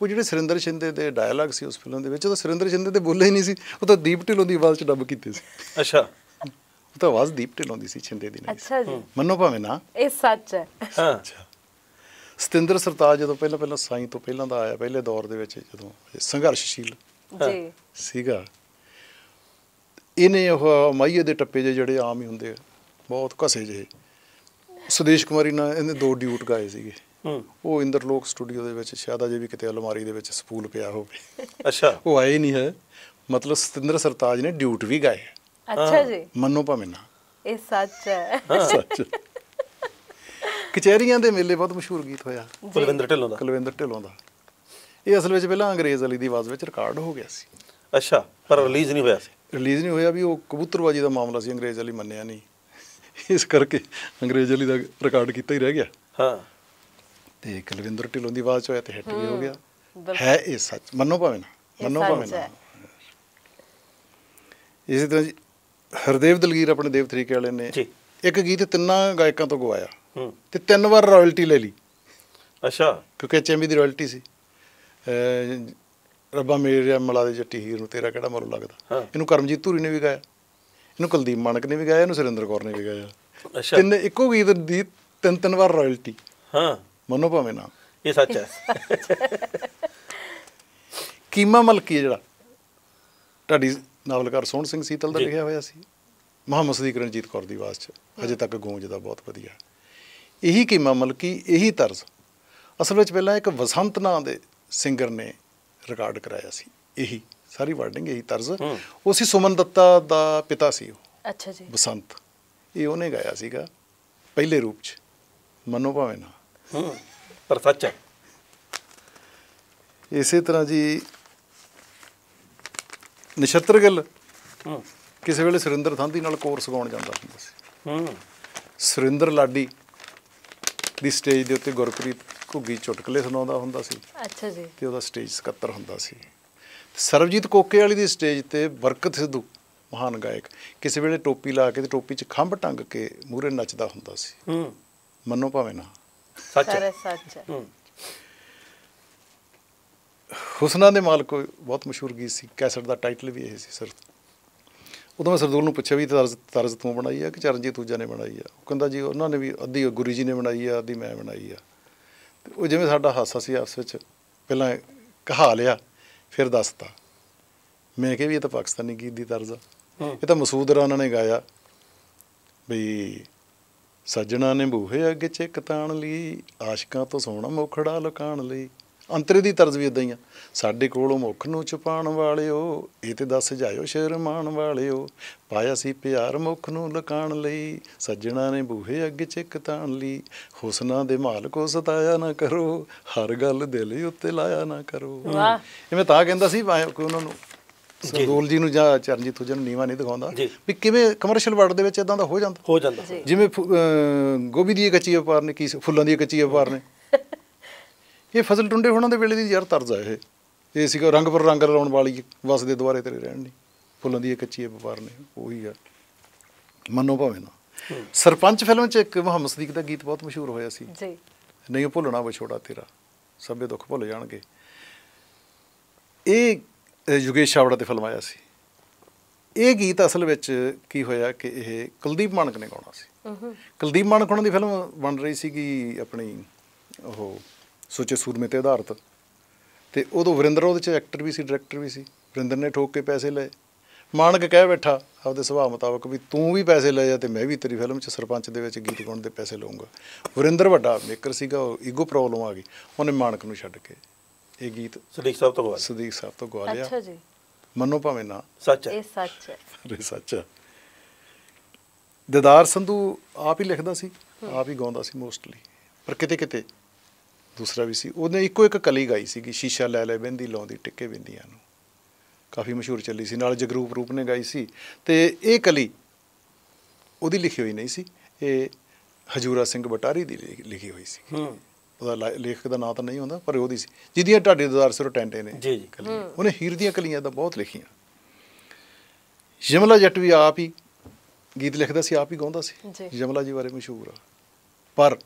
ਉਹ ਜਿਹੜੇ ਸਰਿੰਦਰ ਛਿੰਦੇ ਦੇ ਡਾਇਲੌਗ ਸੀ ਉਸ ਫਿਲਮ ਦੇ ਵਿੱਚ ਉਹ ਸਰਿੰਦਰ ਛਿੰਦੇ ਤੇ ਬੋਲੇ ਹੀ ਨਹੀਂ ਸੀ ਉਹ ਤਾਂ ਦੀਪ ਢਿੱਲੋਂ ਦੀ ਆਵਾਜ਼ ਚ ਡੱਬ ਕੀਤੀ ਸੀ ਅੱਛਾ ਉਹ ਤਾਂ ਆਵਾਜ਼ ਦੀਪ ਢਿੱਲੋਂ ਦੀ ਸੀ ਛਿੰਦੇ ਦੀ ਨਹੀਂ ਅੱਛਾ ਜੀ ਮੰਨੋ ਭਾਵੇਂ ਨਾ ਇਹ ਸੱਚ ਹੈ ਹਾਂ ਅੱਛਾ ਸਤਿੰਦਰ ਸਰਤਾਜ ਜਦੋਂ ਪਹਿਲਾਂ ਪਹਿਲਾਂ ਸਾਈਂ ਤੋਂ ਪਹਿਲਾਂ ਦਾ ਆਇਆ ਪਹਿਲੇ ਦੌਰ ਦੇ ਵਿੱਚ ਜਦੋਂ ਸੰਘਰਸ਼ਸ਼ੀਲ ਜੀ ਸੀਗਾ ਇਹਨੇ ਉਹ ਮਾਈਏ ਦੇ ਟੱਪੇ ਜਿਹੜੇ ਆਮ ਹੀ ਹੁੰਦੇ ਬਹੁਤ ਘਸੇ ਜਿਹੇ ਸੁਦੇਸ਼ ਕੁਮਾਰੀ ਨਾਲ ਇਹਨੇ ਦੋ ਡਿਊਟ ਗਾਏ ਸੀਗੇ ਉਹ ਇੰਦਰ ਲੋਕ ਸਟੂਡੀਓ ਦੇ ਵਿੱਚ ਸ਼ਾਇਦ ਅਜੇ ਵੀ ਕਿਤੇ ਅਲਮਾਰੀ ਦੇ ਵਿੱਚ ਸਪੂਲ ਪਿਆ ਹੋਵੇ ਅੱਛਾ ਉਹ ਆਏ ਨਹੀਂ ਹੈ ਮਤਲਬ ਸਤਿੰਦਰ ਸਰਤਾਜ ਨੇ ਡਿਊਟ ਵੀ ਗਾਏ ਅੱਛਾ ਜੀ ਮੰਨੋ ਭਾਵੇਂ ਨਾ ਇਹ ਸੱਚ ਹੈ ਸੱਚ ਕਚਹਿਰੀਆਂ ਦੇ ਮੇਲੇ ਬਹੁਤ ਮਸ਼ਹੂਰ ਗੀਤ ਹੋਇਆ ਕੁਲਵਿੰਦਰ ਢਿੱਲੋਂ ਦਾ ਕੁਲਵਿੰਦਰ ਢਿੱਲੋਂ ਦਾ ਇਹ ਅਸਲ ਵਿੱਚ ਪਹਿਲਾਂ ਅੰਗਰੇਜ਼ ਅਲੀ ਦੀ ਆਵਾਜ਼ ਵਿੱਚ ਰਿਕਾਰਡ ਹੋ ਗਿਆ ਸੀ ਅੱਛਾ ਪਰ ਰਿਲੀਜ਼ ਨਹੀਂ ਹੋਇਆ ਸੀ ਰਿਲੀਜ਼ ਨਹੀਂ ਹੋਇਆ ਵੀ ਉਹ ਕਬੂਤਰਵਾਜੀ ਦਾ ਮਾਮਲਾ ਸੀ ਅੰਗਰੇਜ਼ ਅਲੀ ਮੰਨਿਆ ਨਹੀਂ ਇਸ ਕਰਕੇ ਅੰਗਰੇਜ਼ ਅਲੀ ਦਾ ਰਿਕਾਰਡ ਕੀਤਾ ਹੀ ਰਹਿ ਗਿਆ ਹਾਂ ਤੇ ਕਲਵਿੰਦਰ ਢਿਲੋਂ ਦੀ ਆਵਾਜ਼ ਹੋਇਆ ਤੇ ਹਿੱਟ ਵੀ ਹੋ ਗਿਆ ਹੈ ਇਹ ਸੱਚ ਮੰਨੋ ਭਾਵੇਂ ਨਾ ਮੰਨੋ ਭਾਵੇਂ ਨਾ ਇਸੇ ਤਰ੍ਹਾਂ ਜੀ ਹਰਦੇਵ ਦਲਗੀਰ ਆਪਣੇ ਦੇਵ ਤਰੀਕੇ ਵਾਲੇ ਨੇ ਜੀ ਇੱਕ ਗੀਤ ਤਿੰਨਾਂ ਗਾਇਕਾਂ ਤੋਂ ਗਵਾਇਆ ਤੇ ਤਿੰਨ ਵਾਰ ਰਾਇਲਟੀ ਲੈ ਲਈ ਅੱਛਾ ਕਿਉਂਕਿ ਐਚਐਮਬੀ ਦੀ ਰਾਇਲਟੀ ਸੀ ਰੱਬਾ ਮੇਰੇ ਮਲਾ ਦੇ ਜੱਟੀ ਹੀਰ ਨੂੰ ਤੇਰਾ ਕਿਹੜਾ ਮਰੂ ਲੱਗਦਾ ਇਹਨੂੰ ਕਰਮਜੀਤ ਧੂਰੀ ਨੇ ਵੀ ਗਾਇਆ ਇਹਨੂੰ ਕੁਲਦੀਪ ਮਾਨਕ ਨੇ ਵੀ ਗਾਇਆ ਇਹਨੂੰ ਸੁਰਿੰਦਰ ਕੌਰ ਨੇ ਵੀ ਗਾਇਆ ਅੱਛਾ ਤਿੰਨ ਇੱਕੋ ਗੀਤ ਦੀ ਤਿੰਨ ਤਿੰਨ ਵਾਰ ਰਾਇਲਟੀ ਹਾਂ ਮਨੋ ਭਾਵੇਂ ਨਾ ਇਹ ਸੱਚ ਹੈ ਕੀਮਾ ਮਲਕੀ ਜਿਹੜਾ ਤੁਹਾਡੀ ਨਾਵਲਕਾਰ ਸੋਹਣ ਸਿੰਘ ਸੀਤਲ ਦਾ ਲਿਖਿਆ ਹੋਇਆ ਸੀ ਮੁਹੰਮਦ ਸਦੀਕ ਰਣਜੀਤ ਕੌਰ ਦੀ ਆਵਾਜ਼ 'ਚ ਅਜੇ ਤੱਕ ਗੂੰਜਦਾ ਬਹੁਤ ਵਧੀਆ ਇਹੀ ਕੀਮਾ ਮਲਕੀ ਇਹੀ ਤਰਜ਼ ਅਸਲ ਵਿੱਚ ਪਹਿਲਾਂ ਇੱਕ ਵਸੰਤ ਨਾਂ ਦੇ ਸਿੰਗਰ ਨੇ ਰਿਕਾਰਡ ਕਰਾਇਆ ਸੀ ਇਹੀ ਸਾਰੀ ਵਰਡਿੰਗ ਇਹੀ ਤਰਜ਼ ਉਹ ਸੀ ਸੁਮਨ ਦੱਤਾ ਦਾ ਪਿਤਾ ਸੀ ਉਹ ਅੱਛਾ ਜੀ ਬਸੰਤ ਇਹ ਉਹਨੇ ਗਾਇਆ ਸੀਗਾ ਪਹਿਲੇ ਰੂਪ 'ਚ ਮਨੋ ਭਾਵੇਂ ਨਾ ਪਰ ਸੱਚ ਹੈ ਇਸੇ ਤਰ੍ਹਾਂ ਜੀ ਨਛੱਤਰ ਗਿੱਲ ਕਿਸੇ ਵੇਲੇ ਸੁਰਿੰਦਰ ਥਾਂਦੀ ਨਾਲ ਕੋਰਸ ਗਾਉਣ ਜਾਂਦਾ ਹੁੰਦਾ ਸੀ ਹੂੰ ਸੁਰਿੰਦਰ ਲਾਡੀ ਦੀ ਸਟੇਜ ਦੇ ਉੱਤੇ ਗੁਰਪ੍ਰੀਤ ਘੁੱਗੀ ਚੁਟਕਲੇ ਸੁਣਾਉਂਦਾ ਹੁੰਦਾ ਸੀ ਅੱਛਾ ਜੀ ਤੇ ਉਹਦਾ ਸਟੇਜ 77 ਹੁੰਦਾ ਸੀ ਸਰਵਜੀਤ ਕੋਕੇ ਵਾਲੀ ਦੀ ਸਟੇਜ ਤੇ ਬਰਕਤ ਸਿੱਧੂ ਮਹਾਨ ਗਾਇਕ ਕਿਸੇ ਵੇਲੇ ਟੋਪੀ ਲਾ ਕੇ ਤੇ ਟੋਪੀ 'ਚ ਖੰਭ ਟੰਗ ਕੇ ਮੂਰੇ ਨੱਚਦਾ ਹੁੰਦਾ ਸੀ ਹੂੰ ਮੰਨੋ ਭਾਵੇਂ ਨਾ ਸੱਚ ਹੈ ਸੱਚ ਹੈ ਹੁਸਨਾ ਦੇ ਮਾਲਕ ਬਹੁਤ ਮਸ਼ਹੂਰ ਗੀਤ ਸੀ ਕੈਸਟ ਦਾ ਟਾਈਟਲ ਵੀ ਇਹ ਸੀ ਸਰ ਉਦੋਂ ਮੈਂ ਸਰਦੂਲ ਨੂੰ ਪੁੱਛਿਆ ਵੀ ਤਰਜ਼ ਤਰਜ਼ ਤੂੰ ਬਣਾਈ ਆ ਕਿ ਚਰਨਜੀਤ ਦੂਜਾ ਨੇ ਬਣਾਈ ਆ ਉਹ ਕਹਿੰਦਾ ਜੀ ਉਹਨਾਂ ਨੇ ਵੀ ਅੱਧੀ ਗੁਰੂ ਜੀ ਨੇ ਬਣਾਈ ਆ ਅੱਧੀ ਮੈਂ ਬਣਾਈ ਆ ਤੇ ਉਹ ਜਿਵੇਂ ਸਾਡਾ ਹਾਸਾ ਸੀ ਆਪਸ ਵਿੱਚ ਪਹਿਲਾਂ ਕਹਾ ਲਿਆ ਫਿਰ ਦੱਸਤਾ ਮੈਂ ਕਿਹਾ ਵੀ ਇਹ ਤਾਂ ਪਾਕਿਸਤਾਨੀ ਗੀਤ ਦੀ ਤਰਜ਼ ਆ ਇਹ ਤਾਂ ਮਸੂਦ ਰਾਣਾ ਨੇ ਗਾਇਆ ਬਈ ਸੱਜਣਾ ਨੇ ਬੂਹੇ ਅੱਗੇ ਚਿੱਕ ਤਾਣ ਲਈ ਆਸ਼ਿਕਾਂ ਤੋਂ ਸੋਹਣਾ ਮੁਖੜਾ ਲੁਕਾਣ ਲਈ ਅੰਤਰੇ ਦੀ ਤਰਜ਼ ਵੀ ਇਦਾਂ ਹੀ ਆ ਸਾਡੇ ਕੋਲੋਂ ਮੁਖ ਨੂੰ ਛੁਪਾਉਣ ਵਾਲਿਓ ਇਹ ਤੇ ਦੱਸ ਜਾਇਓ ਸ਼ਰਮਾਣ ਵਾਲਿਓ ਪਾਇਆ ਸੀ ਪਿਆਰ ਮੁਖ ਨੂੰ ਲੁਕਾਣ ਲਈ ਸੱਜਣਾ ਨੇ ਬੂਹੇ ਅੱਗੇ ਚਿੱਕ ਤਾਣ ਲਈ ਹੁਸਨਾ ਦੇ ਮਾਲਕੋ ਸਤਾਇਆ ਨਾ ਕਰੋ ਹਰ ਗੱਲ ਦਿਲ ਉੱਤੇ ਲਾਇਆ ਨਾ ਕਰੋ ਵਾਹ ਇਹ ਮੈਂ ਤਾਂ ਕਹਿੰਦਾ ਸੀ ਕੋਈ ਉਹਨਾਂ ਨੂੰ ਸੰਦੂਲ ਜੀ ਨੂੰ ਜਾਂ ਚਰਨਜੀਤ ਹੁਜਨ ਨੂੰ ਨੀਵਾ ਨਹੀਂ ਦਿਖਾਉਂਦਾ ਵੀ ਕਿਵੇਂ ਕਮਰਸ਼ੀਅਲ ਵਰਡ ਦੇ ਵਿੱਚ ਇਦਾਂ ਦਾ ਹੋ ਜਾਂਦਾ ਹੋ ਜਾਂਦਾ ਜਿਵੇਂ ਗੋਭੀ ਦੀ ਕੱਚੀ ਵਪਾਰ ਨੇ ਕੀ ਫੁੱਲਾਂ ਦੀ ਕੱਚੀ ਵਪਾਰ ਨੇ ਇਹ ਫਸਲ ਟੁੰਡੇ ਹੋਣਾਂ ਦੇ ਵੇਲੇ ਦੀ ਯਾਰ ਤਰਜ਼ ਆ ਇਹ ਇਹ ਸੀਗਾ ਰੰਗ ਪਰ ਰੰਗ ਲਾਉਣ ਵਾਲੀ ਵਸਦੇ ਦੁਆਰੇ ਤੇਰੇ ਰਹਿਣ ਨਹੀਂ ਫੁੱਲਾਂ ਦੀ ਕੱਚੀ ਵਪਾਰ ਨੇ ਉਹੀ ਆ ਮੰਨੋ ਭਾਵੇਂ ਨਾ ਸਰਪੰਚ ਫਿਲਮ 'ਚ ਇੱਕ ਮੁਹੰਮਦ ਸਦੀਕ ਦਾ ਗੀਤ ਬਹੁਤ ਮਸ਼ਹੂਰ ਹੋਇਆ ਸੀ ਜੀ ਨਹੀਂ ਭੁੱਲਣਾ ਵਿਛੋੜਾ ਤੇਰਾ ਸਭੇ ਦੁੱਖ ਭੁੱਲ ਜਾਣਗੇ ਇਹ ਯੁਗੇਸ਼ ਸ਼ਾਵੜਾ ਤੇ ਫਿਲਮਾਇਆ ਸੀ ਇਹ ਗੀਤ ਅਸਲ ਵਿੱਚ ਕੀ ਹੋਇਆ ਕਿ ਇਹ ਕੁਲਦੀਪ ਮਾਨਕ ਨੇ ਗਾਉਣਾ ਸੀ ਕੁਲਦੀਪ ਮਾਨਕ ਉਹਨਾਂ ਦੀ ਫਿਲਮ ਬਣ ਰਹੀ ਸੀਗੀ ਆਪਣੀ ਉਹ ਸੋਚੇ ਸੂਰਮੇ ਤੇ ਆਧਾਰਿਤ ਤੇ ਉਦੋਂ ਵਰਿੰਦਰ ਉਹਦੇ ਚ ਐਕਟਰ ਵੀ ਸੀ ਡਾਇਰੈਕਟਰ ਵੀ ਸੀ ਵਰਿੰਦਰ ਨੇ ਠੋਕ ਕੇ ਪੈਸੇ ਲਏ ਮਾਨਕ ਕਹਿ ਬੈਠਾ ਆਪਦੇ ਸੁਭਾਅ ਮੁਤਾਬਕ ਵੀ ਤੂੰ ਵੀ ਪੈਸੇ ਲੈ ਜਾ ਤੇ ਮੈਂ ਵੀ ਤੇਰੀ ਫਿਲਮ 'ਚ ਸਰਪੰਚ ਦੇ ਵਿੱਚ ਗੀਤ ਗਾਉਣ ਦੇ ਪੈਸੇ ਲਵਾਂਗਾ ਵਰਿੰਦਰ ਵੱਡਾ ਮੇਕਰ ਸੀਗਾ ਉਹ ਈਗੋ ਪ੍ਰੋਬਲਮ ਆ ਗਈ ਉਹਨੇ ਮਾਨਕ ਨੂੰ ਛੱਡ ਕੇ ਇਹ ਗੀਤ ਸਦੀਕ ਸਾਹਿਬ ਤੋਂ ਗਵਾ ਸਦੀਕ ਸਾਹਿਬ ਤੋਂ ਗਵਾ ਲਿਆ ਅੱਛਾ ਜੀ ਮੰਨੋ ਭਾਵੇਂ ਨਾ ਸੱਚ ਹੈ ਇਹ ਸੱਚ ਹੈ ਇਹ ਸੱਚ ਹੈ ਦਿਦਾਰ ਸੰਧੂ ਆਪ ਹੀ ਲਿਖਦਾ ਸੀ ਆਪ ਹੀ ਗਾਉਂਦਾ ਸੀ ਮੋਸਟਲੀ ਪਰ ਕਿਤੇ ਕਿਤੇ ਦੂਸਰਾ ਵੀ ਸੀ ਉਹਨੇ ਇੱਕੋ ਇੱਕ ਕਲੀ ਗਾਈ ਸੀ ਕਿ ਸ਼ੀਸ਼ਾ ਲੈ ਲੈ ਬੰਦੀ ਲਾਉਂਦੀ ਟਿੱਕੇ ਬਿੰਦੀਆਂ ਨੂੰ ਕਾਫੀ ਮਸ਼ਹੂਰ ਚੱਲੀ ਸੀ ਨਾਲ ਜਗਰੂਪ ਰੂਪ ਨੇ ਗਾਈ ਸੀ ਤੇ ਇਹ ਕਲੀ ਉਹਦੀ ਲਿਖੀ ਹੋਈ ਨਹੀਂ ਸੀ ਇਹ ਹਜੂਰਾ ਸਿੰਘ ਬਟਾਰੀ ਦੀ ਲਿਖੀ ਹੋਈ ਸੀ ਹੂੰ ਉਹਦਾ ਲੇਖਕ ਦਾ ਨਾਮ ਤਾਂ ਨਹੀਂ ਹੁੰਦਾ ਪਰ ਉਹਦੀ ਸੀ ਜਿਹਦੀਆਂ ਢਾਡੇ ਦਦਾਰ ਸਿਰੋਂ ਟੈਂਟੇ ਨੇ ਜੀ ਜੀ ਉਹਨੇ ਹੀਰ ਦੀਆਂ ਕਲੀਆਂ ਦਾ ਬਹੁਤ ਲਿਖੀਆਂ ਜਮਲਾ ਜੱਟ ਵੀ ਆਪ ਹੀ ਗੀਤ ਲਿਖਦਾ ਸੀ ਆਪ ਹੀ ਗਾਉਂਦਾ ਸੀ ਜਮਲਾ ਜੀ ਬਾਰੇ ਮਸ਼ਹੂਰ ਆ ਪਰ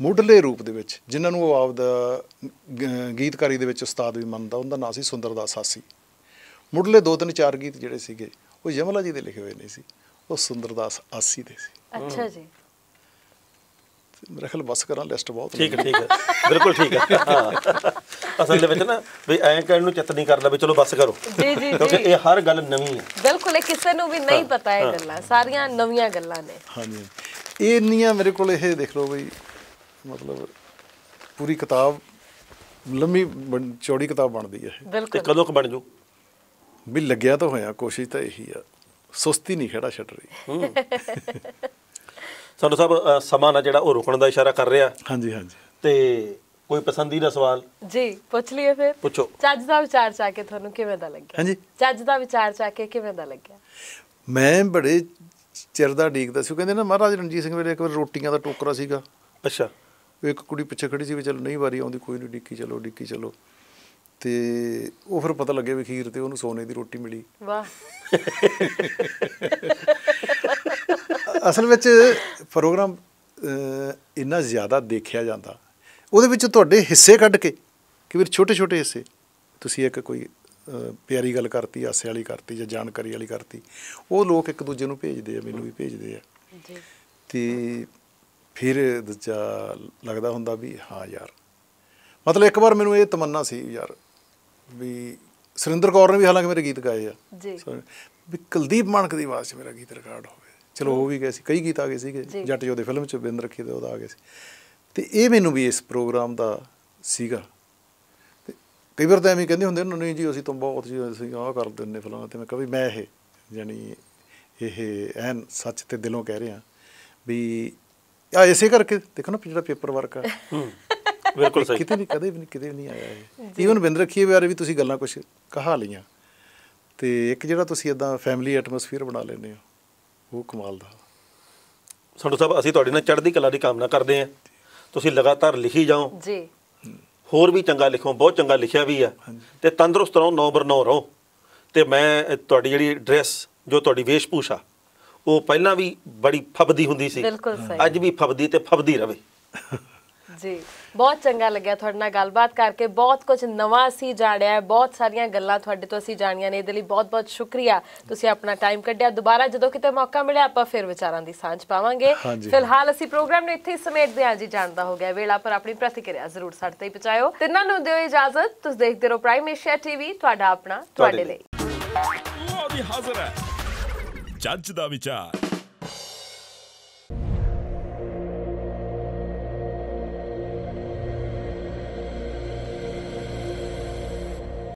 ਮੁੱਢਲੇ ਰੂਪ ਦੇ ਵਿੱਚ ਜਿਨ੍ਹਾਂ ਨੂੰ ਉਹ ਆਪ ਦਾ ਗੀਤਕਾਰੀ ਦੇ ਵਿੱਚ ਉਸਤਾਦ ਵੀ ਮੰਨਦਾ ਉਹਦਾ ਨਾਮ ਸੀ ਸੁੰਦਰਦਾਸ ਸਾਸੀ ਮੁੱਢਲੇ ਦੋ ਤਿੰਨ ਚਾਰ ਗੀਤ ਜਿਹੜੇ ਸੀਗੇ ਉਹ ਜਮਲਾ ਜੀ ਦੇ ਲਿਖੇ ਹੋਏ ਨਹੀਂ ਸੀ ਉਹ ਸੁੰਦਰਦਾਸ ਆਸੀ ਦੇ ਸੀ ਅੱਛਾ ਜੀ ਮੇਰੇ ਖਿਆਲ ਬਸ ਕਰਾਂ ਲਿਸਟ ਬਹੁਤ ਠੀਕ ਹੈ ਠੀਕ ਹੈ ਬਿਲਕੁਲ ਠੀਕ ਹੈ ਹਾਂ ਅਸਲ ਦੇ ਵਿੱਚ ਨਾ ਵੀ ਐਂ ਕਹਿਣ ਨੂੰ ਚਿੱਤ ਨਹੀਂ ਕਰਦਾ ਵੀ ਚਲੋ ਬਸ ਕਰੋ ਜੀ ਜੀ ਕਿਉਂਕਿ ਇਹ ਹਰ ਗੱਲ ਨਵੀਂ ਹੈ ਬਿਲਕੁਲ ਇਹ ਕਿਸੇ ਨੂੰ ਵੀ ਨਹੀਂ ਪਤਾ ਇਹ ਗੱਲਾਂ ਸਾਰੀਆਂ ਨਵੀਆਂ ਗੱਲਾਂ ਨੇ ਹਾਂਜੀ ਇਹ ਇੰਨੀਆਂ ਮੇਰੇ ਕੋਲ ਇਹ ਦੇਖ ਲਓ ਬਈ ਮਤਲਬ ਪੂਰੀ ਕਿਤਾਬ ਲੰਮੀ ਚੌੜੀ ਕਿਤਾਬ ਬਣਦੀ ਹੈ ਇਹ ਕਦੋਂ ਕ ਬਣ ਜੂ ਵੀ ਲੱਗਿਆ ਤਾਂ ਹੋਇਆ ਕੋਸ਼ਿਸ਼ ਤਾਂ ਇਹੀ ਆ ਸੁਸਤੀ ਨਹੀਂ ਖੜਾ ਛੱਡ ਰਹੀ ਹੂੰ ਸਾਨੂੰ ਸਭ ਸਮਾਂ ਨਾਲ ਜਿਹੜਾ ਉਹ ਰੁਕਣ ਦਾ ਇਸ਼ਾਰਾ ਕਰ ਰਿਹਾ ਹਾਂਜੀ ਹਾਂਜੀ ਤੇ ਕੋਈ ਪਸੰਦੀਦਾ ਸਵਾਲ ਜੀ ਪੁੱਛ ਲਈਏ ਫਿਰ ਪੁੱਛੋ ਚੱਜ ਦਾ ਵਿਚਾਰ ਚਾ ਕੇ ਤੁਹਾਨੂੰ ਕਿਵੇਂ ਦਾ ਲੱਗਿਆ ਹਾਂਜੀ ਚੱਜ ਦਾ ਵਿਚਾਰ ਚਾ ਕੇ ਕਿਵੇਂ ਦਾ ਲੱਗਿਆ ਮੈਂ ਬੜੇ ਚਿਰ ਦਾ ਡੀਕਦਾ ਸੀ ਕਹਿੰਦੇ ਨਾ ਮਹਾਰਾਜ ਰਣਜੀਤ ਸਿੰਘ ਵੇਲੇ ਇੱਕ ਵਾਰ ਰੋਟੀਆਂ ਦਾ ਟੋਕਰਾ ਸੀਗਾ ਅੱਛਾ ਇੱਕ ਕੁੜੀ ਪਿੱਛੇ ਖੜੀ ਸੀ ਵੀ ਚਲੋ ਨਹੀਂ ਵਾਰੀ ਆਉਂਦੀ ਕੋਈ ਨਹੀਂ ਡਿੱਕੀ ਚਲੋ ਡਿੱਕੀ ਚਲੋ ਤੇ ਉਹ ਫਿਰ ਪਤਾ ਲੱਗਿਆ ਵੀ ਖੀਰ ਤੇ ਉਹਨੂੰ ਸੋਨੇ ਦੀ ਰੋਟੀ ਮਿਲੀ ਵਾਹ ਅਸਲ ਵਿੱਚ ਪ੍ਰੋਗਰਾਮ ਇੰਨਾ ਜ਼ਿਆਦਾ ਦੇਖਿਆ ਜਾਂਦਾ ਉਹਦੇ ਵਿੱਚ ਤੁਹਾਡੇ ਹਿੱਸੇ ਕੱਢ ਕੇ ਕਿ ਵੀਰ ਛੋਟੇ ਛੋਟੇ ਹਿੱਸੇ ਤੁਸੀਂ ਇੱਕ ਕੋਈ ਪਿਆਰੀ ਗੱਲ ਕਰਤੀ ਆਸੇ ਵਾਲੀ ਕਰਤੀ ਜਾਂ ਜਾਣਕਾਰੀ ਵਾਲੀ ਕਰਤੀ ਉਹ ਲੋਕ ਇੱਕ ਦੂਜੇ ਨੂੰ ਭੇਜਦੇ ਆ ਮੈਨੂੰ ਵੀ ਭੇਜਦੇ ਆ ਜੀ ਤੇ ਫਿਰ ਦੂਜਾ ਲੱਗਦਾ ਹੁੰਦਾ ਵੀ ਹਾਂ ਯਾਰ ਮਤਲਬ ਇੱਕ ਵਾਰ ਮੈਨੂੰ ਇਹ ਤਮੰਨਾ ਸੀ ਯਾਰ ਵੀ ਸੁਰਿੰਦਰ ਕੌਰ ਨੇ ਵੀ ਹਾਲਾਂਕਿ ਮੇਰੇ ਗੀਤ ਗਾਏ ਆ ਜੀ ਵੀ ਕੁਲਦੀਪ ਮਾਨਕ ਦੀ ਆਵਾਜ਼ 'ਚ ਮੇਰਾ ਗੀਤ ਰਿਕਾਰਡ ਹੋਵੇ ਚਲੋ ਉਹ ਵੀ ਗਏ ਸੀ ਕਈ ਗੀਤ ਆ ਗਏ ਸੀਗੇ ਜੱਟ ਦੇ ਫਿਲਮ ਚ ਬਿੰਦ ਰੱਖੀ ਤੇ ਉਹਦਾ ਆ ਗਏ ਸੀ ਤੇ ਇਹ ਮੈਨੂੰ ਵੀ ਇਸ ਪ੍ਰੋਗਰਾਮ ਦਾ ਸੀਗਾ ਤੇ ਕਈ ਵਾਰ ਤਾਂ ਐਵੇਂ ਕਹਿੰਦੇ ਹੁੰਦੇ ਨੇ ਨਹੀਂ ਜੀ ਅਸੀਂ ਤਾਂ ਬਹੁਤ ਜੀ ਅਸੀਂ ਆਹ ਕਰ ਦਿੰਨੇ ਫਲਾਂ ਤੇ ਮੈਂ ਕਹਾਂ ਵੀ ਮੈਂ ਇਹ ਯਾਨੀ ਇਹ ਐਨ ਸੱਚ ਤੇ ਦਿਲੋਂ ਕਹਿ ਰਿਹਾ ਵੀ ਆ ਇਸੇ ਕਰਕੇ ਦੇਖੋ ਨਾ ਜਿਹੜਾ ਪੇਪਰ ਵਰਕ ਆ ਬਿਲਕੁਲ ਸਹੀ ਕਿਤੇ ਵੀ ਕਦੇ ਵੀ ਨਹੀਂ ਕਿਤੇ ਵੀ ਨਹੀਂ ਆਇਆ ਇਹ ਈਵਨ ਬਿੰਦ ਰੱਖੀਏ ਬਾਰੇ ਵੀ ਤੁਸੀਂ ਗੱਲਾਂ ਕੁਝ ਕਹਾ ਲਈਆਂ ਤੇ ਇੱਕ ਜਿਹੜਾ ਤੁਸੀਂ ਇਦਾਂ ਫੈਮਿਲੀ ਐਟਮੋਸਫੀਅਰ ਬਣਾ ਲੈਂਦੇ ਹੋ ਉਹ ਕਮਾਲ ਦਾ ਸੰਤੂ ਸਾਹਿਬ ਅਸੀਂ ਤੁਹਾਡੇ ਨਾਲ ਚੜ੍ਹਦੀ ਕਲਾ ਦੀ ਕਾਮਨਾ ਕਰਦੇ ਹਾਂ ਤੁਸੀਂ ਲਗਾਤਾਰ ਲਿਖੀ ਜਾਓ ਜੀ ਹੋਰ ਵੀ ਚੰਗਾ ਲਿਖੋ ਬਹੁਤ ਚੰਗਾ ਲਿਖਿਆ ਵੀ ਆ ਤੇ ਤੰਦਰੁਸਤ ਰਹੋ ਨੌਬਰ ਨੌ ਰਹੋ ਤੇ ਮੈਂ ਤੁਹਾਡੀ ਜਿਹੜੀ ਡਰੈਸ ਜੋ ਤੁਹਾਡੀ ਵੇਸ਼ਭੂਸ਼ਾ ਉਹ ਪਹਿਲਾਂ ਵੀ ਬੜੀ ਫਬਦੀ ਹੁੰਦੀ ਸੀ ਅੱਜ ਵੀ ਫਬਦੀ ਤੇ ਫਬਦੀ ਰਵੇ ਜੀ ਬਹੁਤ ਚੰਗਾ ਲੱਗਿਆ ਤੁਹਾਡੇ ਨਾਲ ਗੱਲਬਾਤ ਕਰਕੇ ਬਹੁਤ ਕੁਝ ਨਵਾਂ ਅਸੀਂ ਜਾਣਿਆ ਹੈ ਬਹੁਤ ਸਾਰੀਆਂ ਗੱਲਾਂ ਤੁਹਾਡੇ ਤੋਂ ਅਸੀਂ ਜਾਣੀਆਂ ਨੇ ਇਹਦੇ ਲਈ ਬਹੁਤ-ਬਹੁਤ ਸ਼ੁਕਰੀਆ ਤੁਸੀਂ ਆਪਣਾ ਟਾਈਮ ਕੱਢਿਆ ਦੁਬਾਰਾ ਜਦੋਂ ਕਿਤੇ ਮੌਕਾ ਮਿਲਿਆ ਆਪਾਂ ਫਿਰ ਵਿਚਾਰਾਂ ਦੀ ਸਾਂਝ ਪਾਵਾਂਗੇ ਫਿਲਹਾਲ ਅਸੀਂ ਪ੍ਰੋਗਰਾਮ ਨੂੰ ਇੱਥੇ ਸਮੇਟਦੇ ਹਾਂ ਜੀ ਜਾਣਦਾ ਹੋ ਗਿਆ ਵੇਲਾ ਪਰ ਆਪਣੀ ਪ੍ਰਤੀਕਿਰਿਆ ਜ਼ਰੂਰ ਸਾਡੇ ਤੇ ਪਹੁੰਚਾਇਓ ਤਿੰਨਾਂ ਨੂੰ ਦਿਓ ਇਜਾਜ਼ਤ ਤੁਸੀਂ ਦੇਖਦੇ ਰਹੋ ਪ੍ਰਾਈਮ ਏਸ਼ੀਆ ਟੀਵੀ ਤੁਹਾਡਾ ਆਪਣਾ ਤੁਹਾਡੇ ਲਈ ਉਹ ਵੀ ਹਾਜ਼ਰ ਹੈ ਜੱਜ ਦਾ ਵਿਚਾਰ